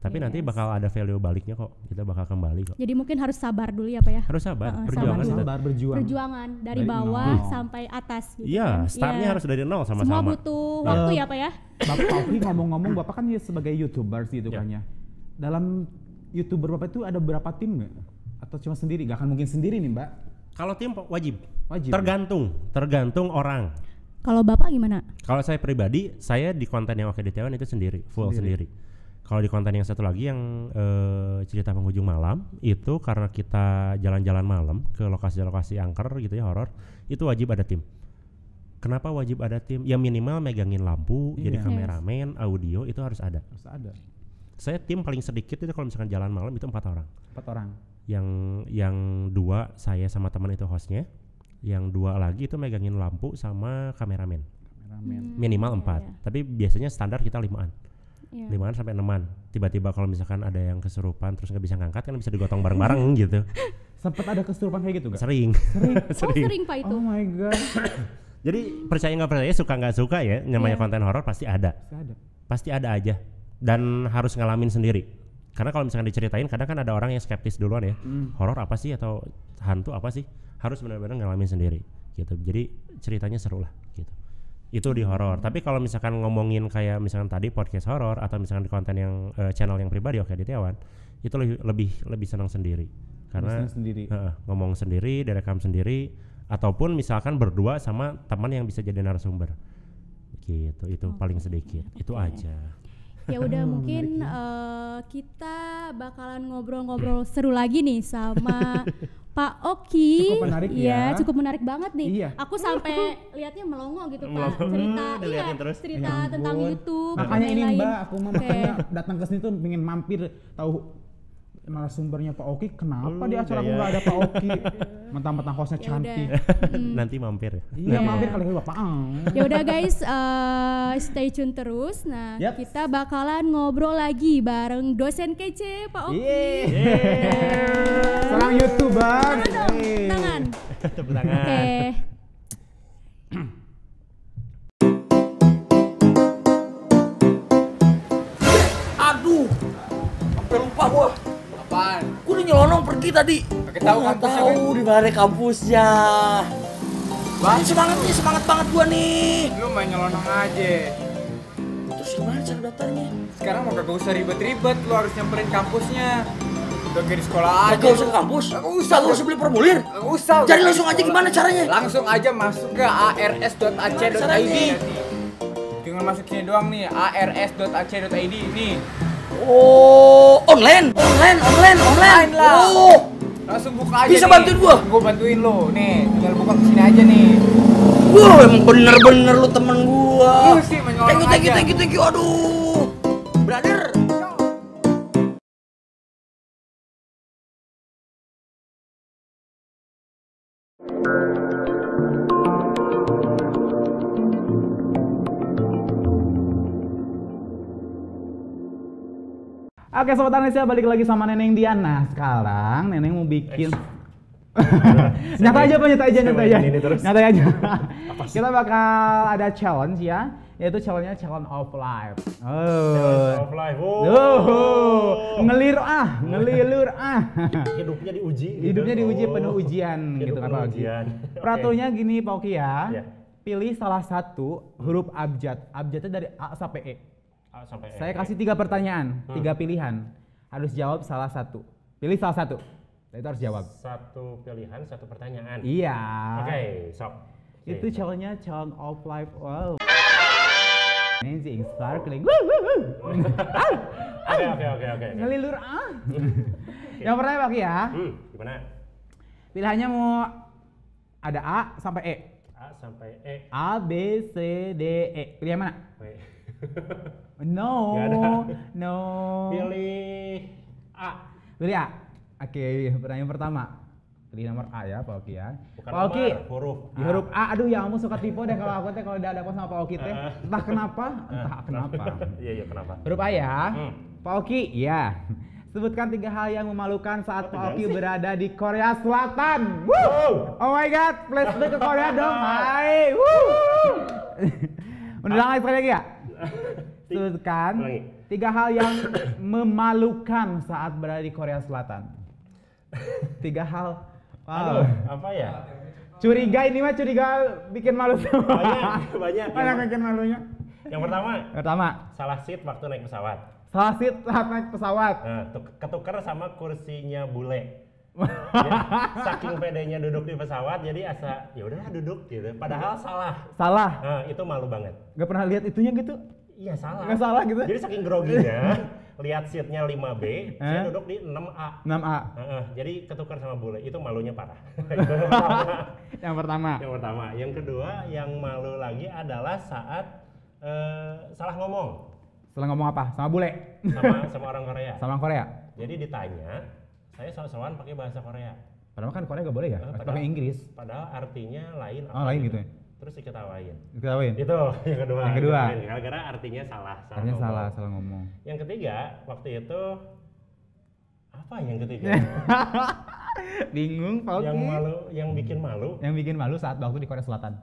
tapi yes. nanti bakal ada value baliknya kok kita bakal kembali kok jadi mungkin harus sabar dulu ya pak ya harus sabar uh, perjuangan sabar, sabar berjuang perjuangan dari, dari bawah nol. sampai atas gitu iya kan? startnya yeah. harus dari nol sama-sama semua butuh nah. waktu ya pak ya bapak Taufik ngomong-ngomong bapak kan, gitu iya. kan ya sebagai youtuber sih itu yeah. kayaknya dalam youtuber bapak itu ada berapa tim nggak atau cuma sendiri gak akan mungkin sendiri nih mbak kalau tim wajib wajib tergantung ya? tergantung orang kalau Bapak gimana? Kalau saya pribadi, saya di konten yang Oke Taiwan itu sendiri, full sendiri. sendiri. Kalau di konten yang satu lagi yang uh, cerita penghujung malam itu karena kita jalan-jalan malam ke lokasi-lokasi angker gitu ya horor, itu wajib ada tim. Kenapa wajib ada tim? Ya minimal megangin lampu, iya. jadi kameramen, audio itu harus ada. Harus ada. Saya tim paling sedikit itu kalau misalkan jalan malam itu empat orang. Empat orang. Yang yang dua saya sama teman itu hostnya yang dua lagi itu megangin lampu sama kameramen hmm, minimal iya, empat iya, tapi biasanya standar kita limaan yeah. limaan sampai enaman tiba-tiba kalau misalkan ada yang kesurupan terus nggak bisa ngangkat kan bisa digotong bareng-bareng [laughs] gitu sempet ada kesurupan kayak gitu gak? sering sering [laughs] sering. Oh, sering pak itu oh my god [coughs] jadi percaya nggak percaya suka nggak suka ya namanya yeah. konten horor pasti ada pasti ada aja dan harus ngalamin sendiri karena kalau misalkan diceritain kadang kan ada orang yang skeptis duluan ya mm. horor apa sih atau hantu apa sih harus benar-benar ngalamin sendiri gitu jadi ceritanya seru lah gitu itu di horor tapi kalau misalkan ngomongin kayak misalkan tadi podcast horor atau misalkan di konten yang uh, channel yang pribadi oke di Tewan itu lebih lebih lebih senang sendiri karena sendiri. Uh, ngomong sendiri direkam sendiri ataupun misalkan berdua sama teman yang bisa jadi narasumber gitu itu okay. paling sedikit okay. itu aja ya udah hmm, mungkin uh, kita bakalan ngobrol-ngobrol seru lagi nih sama [laughs] Pak Oki. Cukup menarik ya. ya. cukup menarik banget nih. Iya. Aku sampai liatnya melongo gitu Pak cerita hmm, iya, terus. cerita ya tentang YouTube. Makanya ini Mbak, aku mau okay. datang ke sini tuh pengen mampir tahu narasumbernya Pak Oki, kenapa hmm, di acara aku ya. nggak ada Pak Oki? [laughs] Mentang-mentang hostnya Yaudah. cantik. Hmm. Nanti mampir ya. Iya mampir kali ini Bapak. Ya udah guys, uh, stay tune terus. Nah yep. kita bakalan ngobrol lagi bareng dosen kece Pak Oki. Iya. Yeah. Yeah. Salam youtuber. Tangan. Iya. [laughs] Tepuk tangan. Oke. Okay. pergi tadi. Gak tahu, oh, tahu di mana kampusnya. Wah, semangat nih, semangat banget gua nih. Lu main nyelonong aja. Terus gimana cara daftarnya? Sekarang mau kagak usah ribet-ribet, lu harus nyamperin kampusnya. Udah kayak di sekolah aja. Gak usah ke kampus. Gak usah, gak usah beli formulir. Gak usah. Jadi langsung aja gimana caranya? Langsung aja masuk ke ars.ac.id. Dengan masuk sini doang nih, ars.ac.id nih. Oh, online, online, online, online. Lah. Oh. Langsung buka aja. Bisa bantuin gua? Gua bantuin lo. Nih, tinggal buka ke sini aja nih. Wah, emang bener-bener lo temen gua. Iya sih menyolong. Thank you, thank you, thank you, thank you. Aduh. Brother. Oke sobat Indonesia balik lagi sama Neneng Diana. Sekarang Neneng mau bikin [laughs] nyata aja [laughs] apa nyata aja nyata aja nyata aja kita bakal ada challenge ya yaitu challenge-nya challenge of life oh. challenge of life oh. Oh. oh. ngelir ah ngelilur ah [laughs] hidupnya diuji gitu. hidupnya diuji oh. penuh ujian Hidup gitu kan Pak ujian. peraturannya gini Pak Oki ya iya. pilih salah satu huruf abjad abjadnya dari A sampai E Ah, sampai Saya kasih tiga pertanyaan, hmm. tiga pilihan. Harus jawab salah satu. Pilih salah satu. Nah, itu harus jawab. Satu pilihan, satu pertanyaan. Iya. Oke, okay, sok. Okay. Itu calonnya calon of life. Wow. Amazing, sparkling. [laughs] Ah, ah. Oke, oke, oke, oke. Ngelilur ah. [laughs] Yang pertama Pak ya. Hmm, gimana? Pilihannya mau ada A sampai E. A sampai E. A B C D E. Pilih yang mana? Wait no, no. Pilih A. Pilih A. Oke, okay, pertanyaan pertama. Pilih nomor A ya, Pak Oki ya. Bukan Pak Oki, huruf A. huruf A. Aduh, ya kamu suka tipu deh kalau aku teh kalau udah ada sama Pak Oki teh. Eh. Entah kenapa, eh, entah kenapa. Iya, iya kenapa. Huruf A ya. Hmm. Pak Oki, Ya. Sebutkan tiga hal yang memalukan saat Pak Oki berada di Korea Selatan. Woo! Oh, oh my God, flashback ke Korea dong. [laughs] Hai. Woo! Menurut sekali lagi ya? [laughs] sebutkan tiga hal yang [coughs] memalukan saat berada di Korea Selatan. Tiga hal. Wow. Aduh, apa ya? Curiga ini mah curiga bikin malu semua. Banyak, banyak. [laughs] Banyak bikin malunya. Yang pertama. Pertama. Salah seat waktu naik pesawat. Salah seat saat naik pesawat. Nah, ketuker sama kursinya bule saking pedenya duduk di pesawat jadi asa ya udahlah duduk gitu padahal salah salah nah, itu malu banget nggak pernah lihat itunya gitu iya salah nggak salah gitu jadi saking groginya [laughs] lihat seatnya 5 B eh? saya duduk di 6 A 6 A uh, uh, jadi ketukar sama bule itu malunya parah [laughs] yang pertama yang pertama yang kedua yang malu lagi adalah saat uh, salah ngomong salah ngomong apa sama bule sama [laughs] sama orang Korea sama orang Korea jadi ditanya saya soal-soalan pakai bahasa Korea padahal kan Korea gak boleh ya eh, padahal, pakai Inggris padahal artinya lain oh lain gitu ya terus diketawain diketawain itu [laughs] yang kedua yang kedua Karena artinya salah salah artinya ngomong. salah salah ngomong yang ketiga waktu itu apa yang ketiga [laughs] bingung Pak yang malu yang bikin malu yang bikin malu saat waktu di Korea Selatan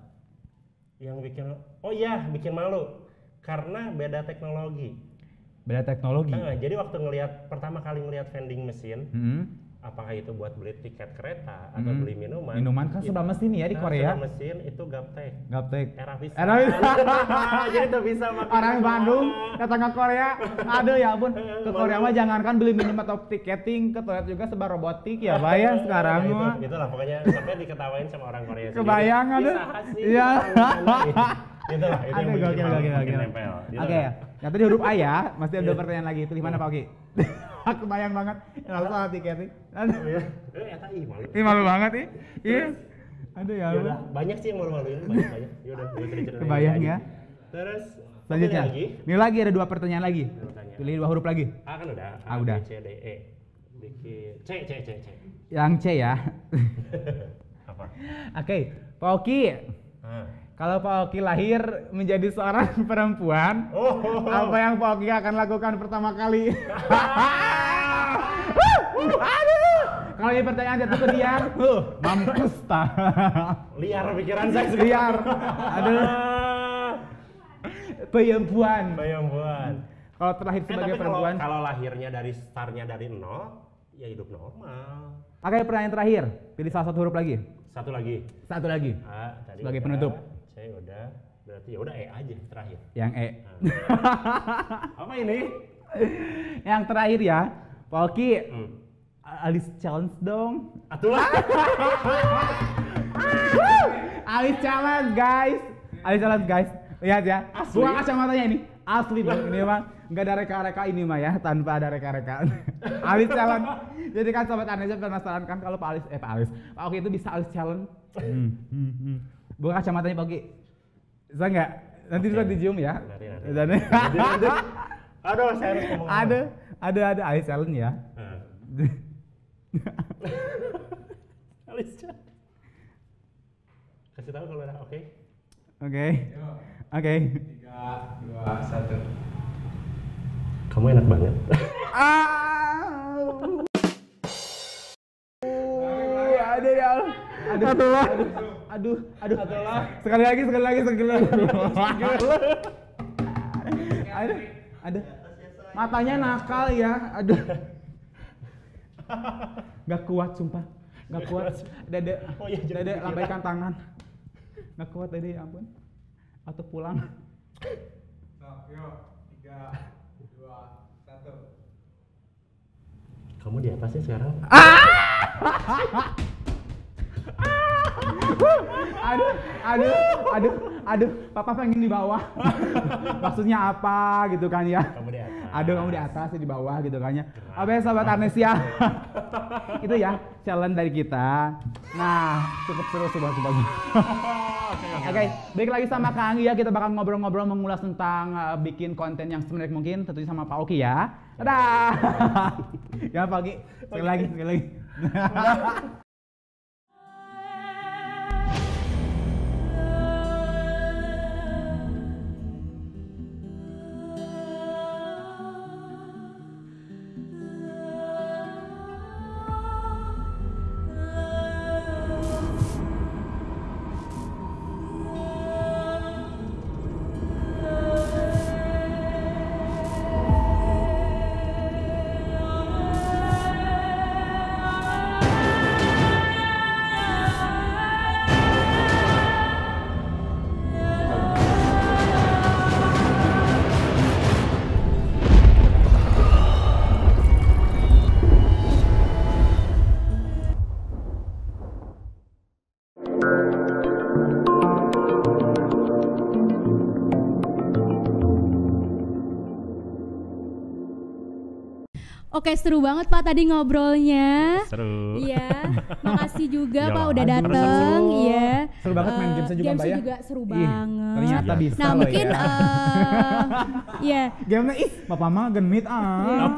yang bikin oh iya bikin malu karena beda teknologi beda teknologi nah, jadi waktu ngelihat pertama kali ngelihat vending mesin hmm. apakah itu buat beli tiket kereta hmm. atau mm-hmm. beli minuman minuman kan sudah mesin ya di nah, Korea sudah mesin itu gaptek gaptek era bisa era [laughs] jadi itu bisa makin orang semua. Bandung datang ke Korea aduh ya ampun ke Korea mah jangankan beli minuman atau tiketing ke toilet juga sebar robotik ya bayang ya, sekarang nah, mah itu, itulah pokoknya sampai diketawain sama orang Korea kebayang aduh iya itu lah itu yang gokil, gokil, gokil. nempel oke okay. Nah tadi huruf A ya, masih ada yeah. pertanyaan lagi. Pilih mana iya. Pak Oki? [laughs] Aku bayang banget, langsung hati Keti. Aduh ya, malu. banget ih. Iya. Aduh ya Banyak sih yang malu ya. banyak-banyak. Yaudah, gue Kebayang ya. Terus selanjutnya. Lagi. Ini lagi ada dua pertanyaan lagi. Pilih dua huruf lagi. A kan udah. Ah, A, udah. B, C, D, E. Bikin C, C, C, C. Yang C ya. [laughs] Apa? Oke, Pak Oki. Hmm. Kalau Pak Oki lahir menjadi seorang [laughs] perempuan, oh, apa yang Pak Oki akan lakukan pertama kali? [laughs] Kalau ini pertanyaan jatuh ke dia, mampus ta. Liar pikiran saya sekarang. Liar. Aduh. Bayambuan. Bayambuan. Kalau terlahir eh, sebagai perempuan. Kalau, lahirnya dari startnya dari nol, ya hidup normal. Oke, pertanyaan terakhir. Pilih salah satu huruf lagi. Satu lagi. Satu lagi. Ah, tadi sebagai penutup saya udah berarti ya udah E aja terakhir. Yang E. Nah. [laughs] Apa ini? yang terakhir ya, Pak Oki. Hmm. Alis challenge dong. atuh [laughs] ah, Alis challenge guys. Alis challenge guys. Lihat ya. Asli. Buang kacamatanya ini. Asli dong ini [laughs] mah nggak ada reka-reka ini mah ya tanpa ada reka reka alis challenge. Jadi kan sobat Anda penasaran kan kalau Pak Alis eh Pak Alis. Pak Oki itu bisa alis challenge. hmm. hmm, hmm, hmm. Buka kacamatanya pagi. Bisa nggak? Nanti okay. di zoom ya. Nanti, nanti. nanti, nanti. Aduh, saya harus ngomong. Ada, ada, ada Alis Challenge ya. Hmm. [laughs] Kasih tahu kalau udah oke. Oke. Oke. Tiga, dua, satu. Kamu enak banget. ah. [laughs] ada ya aduh aduh aduh aduh aduh sekali lagi sekali lagi sekali lagi ada ada matanya nakal ya aduh nggak kuat sumpah nggak kuat dede oh iya, dede ya. lambaikan tangan nggak kuat dede ya ampun atau pulang nah, tiga dua satu kamu di atasnya sekarang ah! [laughs] [laughs] aduh, aduh, aduh, aduh, papa pengen di bawah. [laughs] Maksudnya apa gitu kan ya? Kamu di atas. Aduh, kamu di atas, di bawah gitu kan ya. Oke, ya, sobat amnesia. [laughs] Itu ya challenge dari kita. Nah, cukup seru sobat bagus. [laughs] Oke, okay, balik lagi sama Kang ya. Kita bakal ngobrol-ngobrol mengulas tentang uh, bikin konten yang semenarik mungkin tentunya sama Pak Oki ya. Dadah. ya Pak Oki, sekali lagi, sekali lagi. Oke seru banget Pak tadi ngobrolnya. Seru. Iya. [laughs] Makasih juga iya, Pak udah dateng. Iya. Seru banget main gamesnya juga Mbak ya. juga seru banget. Ternyata bisa Nah mungkin ya. Eh, iya. Gamenya ih papa mah genit ah. Iya, eh,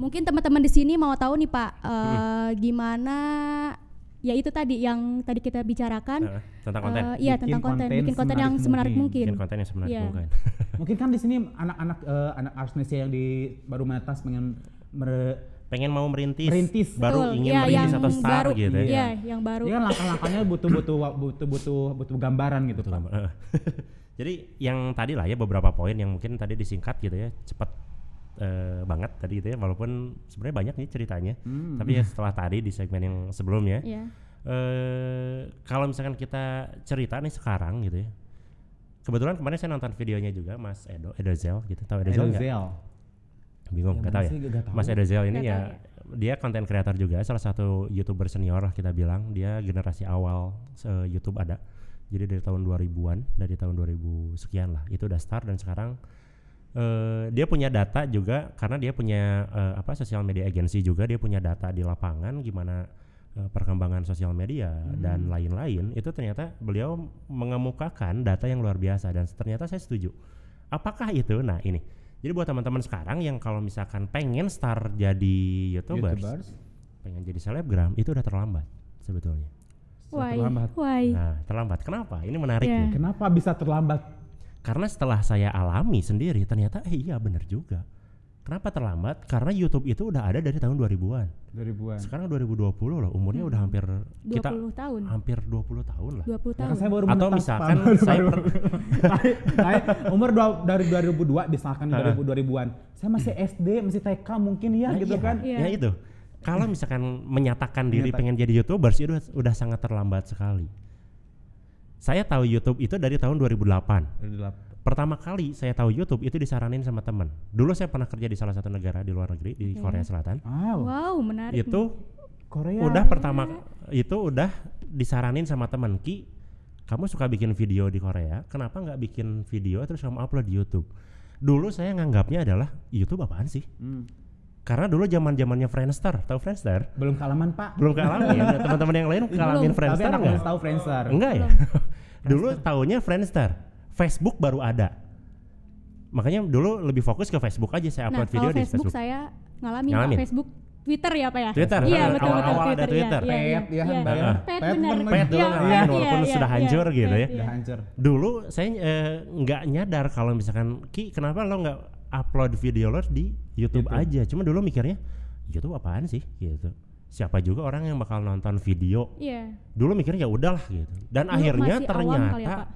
mungkin teman-teman di sini mau tahu nih Pak eh, hmm. gimana ya itu tadi yang tadi kita bicarakan uh, tentang konten. Uh, iya tentang konten, konten bikin konten yang semenarik mungkin. Bikin konten yang semenarik yeah. mungkin. mungkin kan di sini anak-anak uh, anak Arsnesia yang di baru menetas pengen mer pengen mau merintis, merintis. baru Betul. ingin ya, merintis atau start baru, gitu ya. Iya, yang baru. ya langkah-langkahnya butuh-butuh butuh-butuh butuh gambaran gitu. Betul, pak [laughs] Jadi yang tadi lah ya beberapa poin yang mungkin tadi disingkat gitu ya, cepat uh, eh, banget tadi itu ya walaupun sebenarnya banyak nih ceritanya. Hmm. Tapi ya setelah tadi di segmen yang sebelumnya. Yeah. Iya. Uh, kalau misalkan kita cerita nih sekarang gitu ya. Kebetulan kemarin saya nonton videonya juga Mas Edo Edozel gitu. Tahu Edozel Edo bingung ya, gak tahu ya tahu. Mas Edozel ini gak ya. ya dia konten kreator juga salah satu youtuber senior lah kita bilang dia generasi awal se YouTube ada jadi dari tahun 2000-an dari tahun 2000 sekian lah itu udah start dan sekarang uh, dia punya data juga karena dia punya uh, apa sosial media agency juga dia punya data di lapangan gimana eh, perkembangan sosial media hmm. dan lain-lain itu ternyata beliau mengemukakan data yang luar biasa dan ternyata saya setuju apakah itu nah ini jadi buat teman-teman sekarang yang kalau misalkan pengen start jadi YouTubers, pengen jadi selebgram, itu udah terlambat sebetulnya. Why? Terlambat. Why? Nah, terlambat. Kenapa? Ini menarik yeah. nih. Kenapa bisa terlambat? Karena setelah saya alami sendiri ternyata eh iya benar juga Kenapa terlambat? Karena YouTube itu udah ada dari tahun 2000-an. 2000-an. Sekarang 2020 loh, umurnya hmm. udah hampir 20 kita tahun. Hampir 20 tahun lah. 20 tahun. Ya, saya baru Atau misalkan paham, saya per- [laughs] saya, saya umur dua, dari 2002 misalkan dari 2000-an. Saya masih hmm. SD, masih TK mungkin ya nah, gitu iya, kan. Iya. Ya itu. Kalau misalkan menyatakan diri Menyatakan. pengen jadi YouTuber sih udah, udah sangat terlambat sekali. Saya tahu YouTube itu dari tahun 2008. 2008 pertama kali saya tahu YouTube itu disaranin sama temen. Dulu saya pernah kerja di salah satu negara di luar negeri di Korea Selatan. Wow, wow menarik. Itu Korea. Udah Korea. pertama itu udah disaranin sama temen Ki, kamu suka bikin video di Korea, kenapa nggak bikin video terus kamu upload di YouTube? Dulu saya nganggapnya adalah YouTube apaan sih? Hmm. Karena dulu zaman zamannya Friendster, tahu Friendster? Belum kalaman pak. Belum kealaman. ya. [laughs] Teman-teman yang lain kealamin Friendster nggak? tahu Friendster. Enggak ya. [laughs] dulu taunya Friendster Facebook baru ada. Makanya dulu lebih fokus ke Facebook aja saya upload nah, video di Facebook. Facebook saya ngalamin, ngalamin. Facebook Twitter ya Pak ya? Twitter. Iya, betul awal, betul awal Twitter. Ada Twitter. Ya, ya, ya, ya, ya. Pet, pet, benar. Pet dulu iya, kan iya walaupun ya, sudah iya. hancur ya, gitu ya. Sudah iya. hancur. Dulu saya eh, nggak eh, nyadar kalau misalkan Ki kenapa lo nggak upload video lo di YouTube, YouTube aja. Cuma dulu mikirnya YouTube apaan sih gitu siapa juga orang yang bakal nonton video. Iya. Yeah. Dulu mikirnya ya udahlah gitu. Dan Dulu akhirnya ternyata kali ya, Pak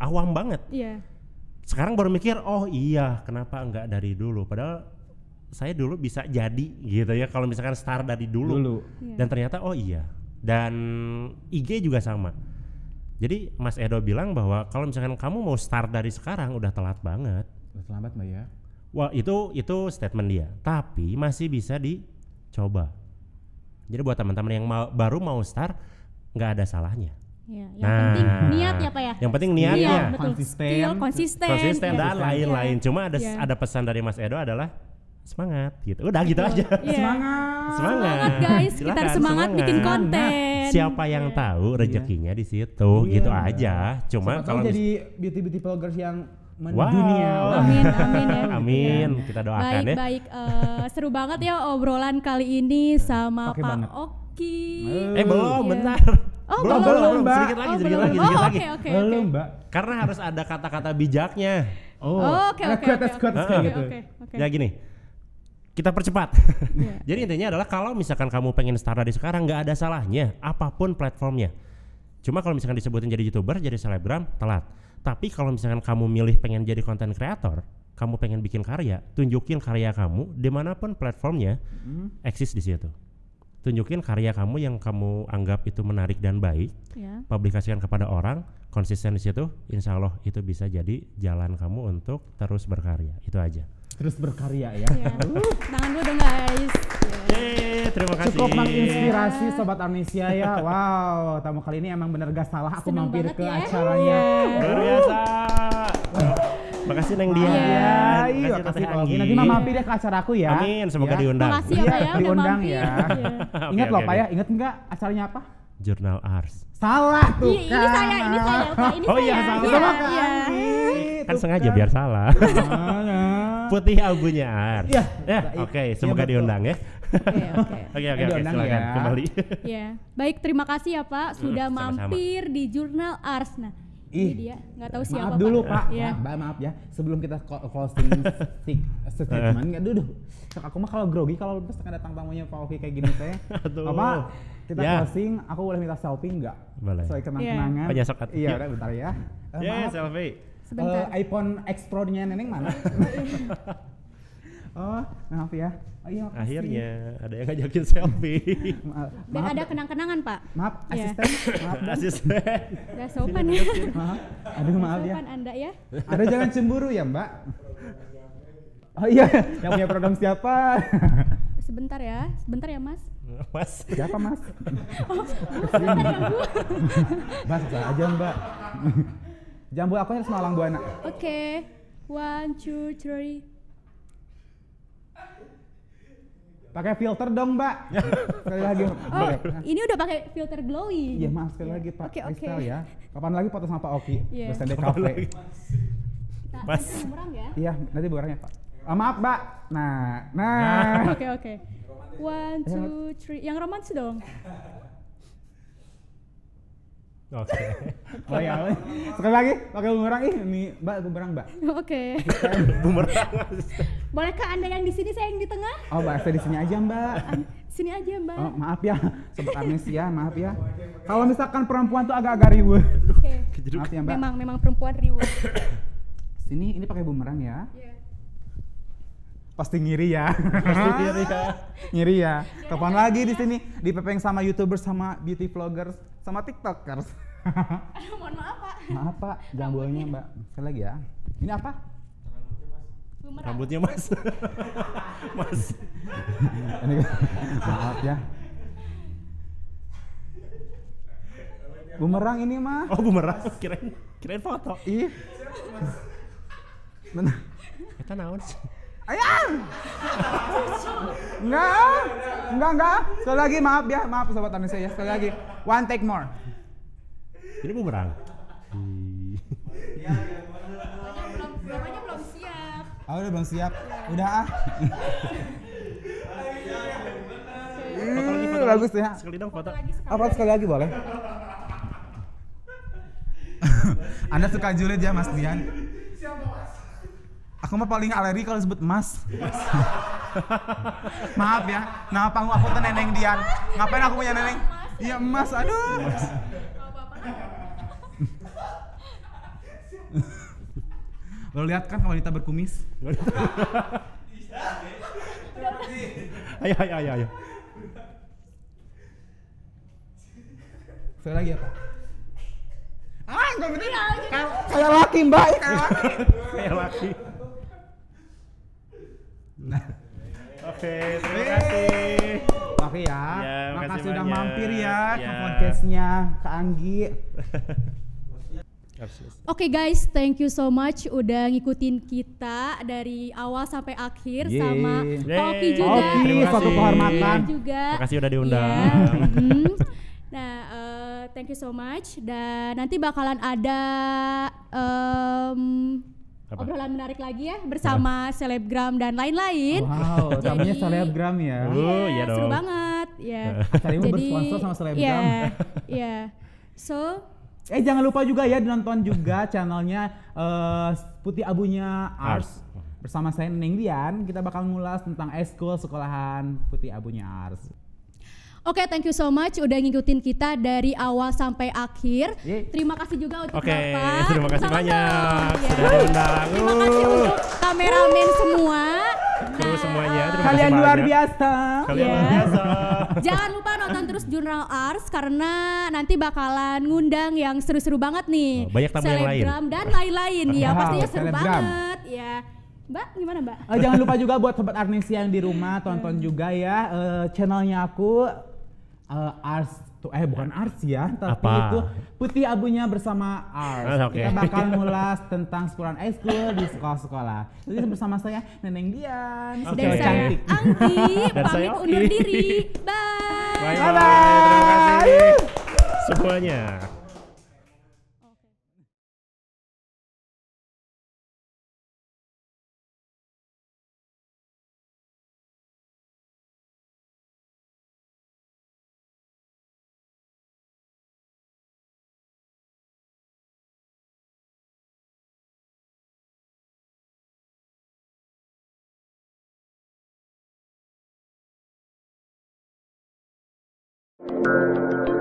awam banget yeah. sekarang baru mikir oh iya kenapa enggak dari dulu padahal saya dulu bisa jadi gitu ya kalau misalkan start dari dulu, dulu. Yeah. dan ternyata oh iya dan IG juga sama jadi Mas Edo bilang bahwa kalau misalkan kamu mau start dari sekarang udah telat banget udah telat mbak ya Wah itu itu statement dia, tapi masih bisa dicoba. Jadi buat teman-teman yang mau, baru mau start, nggak ada salahnya. Ya, yang nah, penting niat ya pak ya. Yang penting niatnya. Niat, iya, betul. Konsisten. Still konsisten. Konsisten gitu. dan lain-lain. Ya. Cuma ada ya. ada pesan dari Mas Edo adalah semangat gitu. Udah gitu aja. Yeah. Iya. [laughs] Semangat. Semangat. guys, kita semangat, semangat bikin nah, konten. siapa yang yeah. tahu iya. rezekinya yeah. di situ yeah. gitu aja. Cuma Sama kalau jadi beauty-beauty vloggers yang mendunia. Wow. Amin, amin ya. [laughs] amin, kita doakan baik, ya. Baik, baik. Uh, seru banget ya obrolan kali ini sama Pake Pak banget. Oki. Eh belum, yeah. bentar belum, belum, belum, Mbak. Sedikit lagi, oh, sedikit belum. lagi, sedikit oh, lagi. Okay, okay, belum, Mbak. Karena harus ada kata-kata bijaknya. Oh, oh oke, gitu. oke, oke. Ya gini, kita percepat. Yeah. [laughs] Jadi intinya adalah kalau misalkan kamu pengen start dari sekarang nggak ada salahnya apapun platformnya. Cuma kalau misalkan disebutin jadi youtuber, jadi selebgram, telat. Tapi kalau misalkan kamu milih pengen jadi konten kreator, kamu pengen bikin karya, tunjukin karya kamu dimanapun platformnya, mm. eksis di situ tunjukin karya kamu yang kamu anggap itu menarik dan baik, yeah. publikasikan kepada orang, konsisten di situ, insya Allah itu bisa jadi jalan kamu untuk terus berkarya. Itu aja. Terus berkarya ya. Yeah. uh. dong guys. Iya. Yeay, terima kasih. Cukup menginspirasi yeah. Sobat Amnesia ya. Wow, tamu kali ini emang bener gak salah aku Seneng mampir ke ya. acaranya. Luar biasa. Makasih Neng Dian. Iya, iya. Makasih Neng Dian. Nanti Mama mampir ke acara aku ya. Amin, semoga iya. diundang. Makasih ya, Pak ya. Diundang ya. Ingat loh Pak ya, ingat enggak acaranya apa? Jurnal Arts. Salah tuh. Iya, ini kan? saya, ini saya, Pak. Ini oh, iya, saya. Oh iya, kan? Kan gitu salah. Iya. Kan sengaja biar salah. [laughs] Putih abunya Ars. Iya. Ya, oke, semoga diundang ya. Oke oke [laughs] oke silakan ya. kembali. Ya. Baik, terima kasih ya Pak hmm, sudah hmm, mampir di Jurnal Ars. Nah, Ih, dia nggak tahu siapa. Maaf dulu Pak, ya. maaf, maaf ya. Sebelum kita closing [laughs] stick statement, nggak dulu. Aku mah kalau grogi kalau pas datang tamunya Pak Ovi kayak gini teh, [laughs] apa kita yeah. closing, aku boleh minta selfie nggak? Boleh. Soal iya. kenang-kenangan. Oh, yeah. Iya, udah bentar ya. Uh, iya, eh, yeah, maaf. selfie. Eh, Sebentar. Uh, iPhone X Pro-nya Neneng mana? [laughs] oh maaf ya oh iya akhirnya ada yang ngajakin selfie [laughs] maaf, biar maaf, ada ya. kenang-kenangan pak maaf iya. asisten [laughs] maaf asisten udah sopan ya maaf aduh maaf ya sopan anda ya ada jangan cemburu ya mbak oh iya yang punya program siapa [laughs] sebentar ya, sebentar ya mas. Mas. Siapa mas? oh, sebentar ya bu. mas, aja mbak. Jambu aku harus malang buana. Oke, okay. one, two, three. Pakai filter dong, Mbak. [laughs] sekali lagi. Oh, ini udah pakai filter glowy. Iya, maaf sekali lagi Pak okay, Kristal okay. ya. Kapan lagi foto sama Pak Oki? Yeah. Iya. Bersendir kafe. Kita Mas. nanti ya? Iya, nanti bukannya Pak. Oh, maaf, Mbak. Nah, nah. Oke, oke. Okay, okay. One, eh, two, three. Yang romantis dong. Oke. Okay. [laughs] oh ya, sekali lagi pakai bumerang ih, ini Mbak bumerang Mbak. [laughs] Oke. Okay. [laughs] bumerang. Bolehkah Anda yang di sini saya yang di tengah? Oh, Mbak, saya di sini aja, Mbak. sini aja, Mbak. Oh, maaf ya, sih amnesia, maaf ya. Kalau misalkan perempuan tuh agak-agak riwe. Oke. Okay. Maaf ya, Mbak. Memang memang perempuan riwe. sini ini pakai bumerang ya. Yeah pasti ngiri ya. pasti [laughs] ngiri ya. ngiri ya. Kapan lagi di sini dipepeng sama YouTubers sama beauty vloggers sama TikTokers. [laughs] Aduh, mohon maaf, Pak. Maaf, Pak. jambulnya Mbak. Sekali lagi ya. Ini apa? Bumerang. Rambutnya, Mas. [laughs] mas. Ini kan- maaf ya. Bumerang ini mah. Oh, bumerang. Kirain kirain foto. Ih. mana Kita naon sih? Ayan! Enggak, enggak, ah. enggak. Ah. Sekali lagi maaf ya, maaf sobat Amnesia ya. Sekali lagi, one take more. Ini bumerang. Belum, belum siap. Oh, udah belum siap. Udah ah. foto lagi, hmm, foto bagus ya. Sekali dong foto. Apa sekali lagi boleh? [laughs] Anda suka julid ya Mas Dian? Aku mah paling alergi kalau disebut emas [laughs] Maaf ya. Nah, panggung aku tuh neneng Dian. Ngapain aku punya neneng? Iya, emas, Aduh. [laughs] Lo lihat kan wanita berkumis? ayo, ayo, ayo, ayo. Saya lagi apa? Ya, ah, gue bener. Iya, gitu. Kayak laki, Mbak. Kayak laki. Kayak laki. Nah. Oke, terima kasih. Makasih ya. ya makasih, makasih sudah mampir ya, ya. ke podcastnya ke Anggi. Oke okay guys, thank you so much udah ngikutin kita dari awal sampai akhir Yeay. sama Oki juga. Oki, suatu kehormatan. Juga. Makasih udah diundang. Yeah. [laughs] Mm-hmm. Nah, uh, thank you so much dan nanti bakalan ada um, apa? obrolan menarik lagi ya bersama Apa? selebgram dan lain-lain. Wow, namanya [laughs] selebgram ya. Oh, yeah, iya, iya dong. Seru banget, ya. Yeah. Jadi, bersponsor sama selebgram. Iya. [laughs] Yeah, yeah. So, eh jangan lupa juga ya nonton juga channelnya uh, Putih Abunya Ars. Bersama saya Neng Dian, kita bakal ngulas tentang eskul sekolahan Putih Abunya Ars. Oke, okay, thank you so much udah ngikutin kita dari awal sampai akhir. Yeah. Terima kasih juga untuk okay, Bapak. Terima kasih Sama banyak ya. sudah Terima kasih uh. untuk kameramen semua. nah, semuanya. Terima Kalian luar biasa. Kalian yeah. luar biasa. Jangan lupa nonton terus Jurnal Arts karena nanti bakalan ngundang yang seru-seru banget nih. Oh, banyak tamu yang lain. dan lain-lain. Ya, pastinya seru banget. Ya. Mbak gimana Mbak? Uh, jangan lupa juga buat sobat Arnesia yang di rumah tonton juga ya uh, channelnya aku uh, Ars tuh eh bukan Ars ya, tapi Apa? itu Putih Abunya bersama Ars. Ah, okay. Kita bakal ngulas tentang sekolah ekskul di sekolah-sekolah. Jadi bersama saya Neneng Dian, okay. dan saya cantik. Anggi, pamit saya undur diri. [laughs] Bye. Bye bye. bye, -bye. Terima kasih semuanya. Música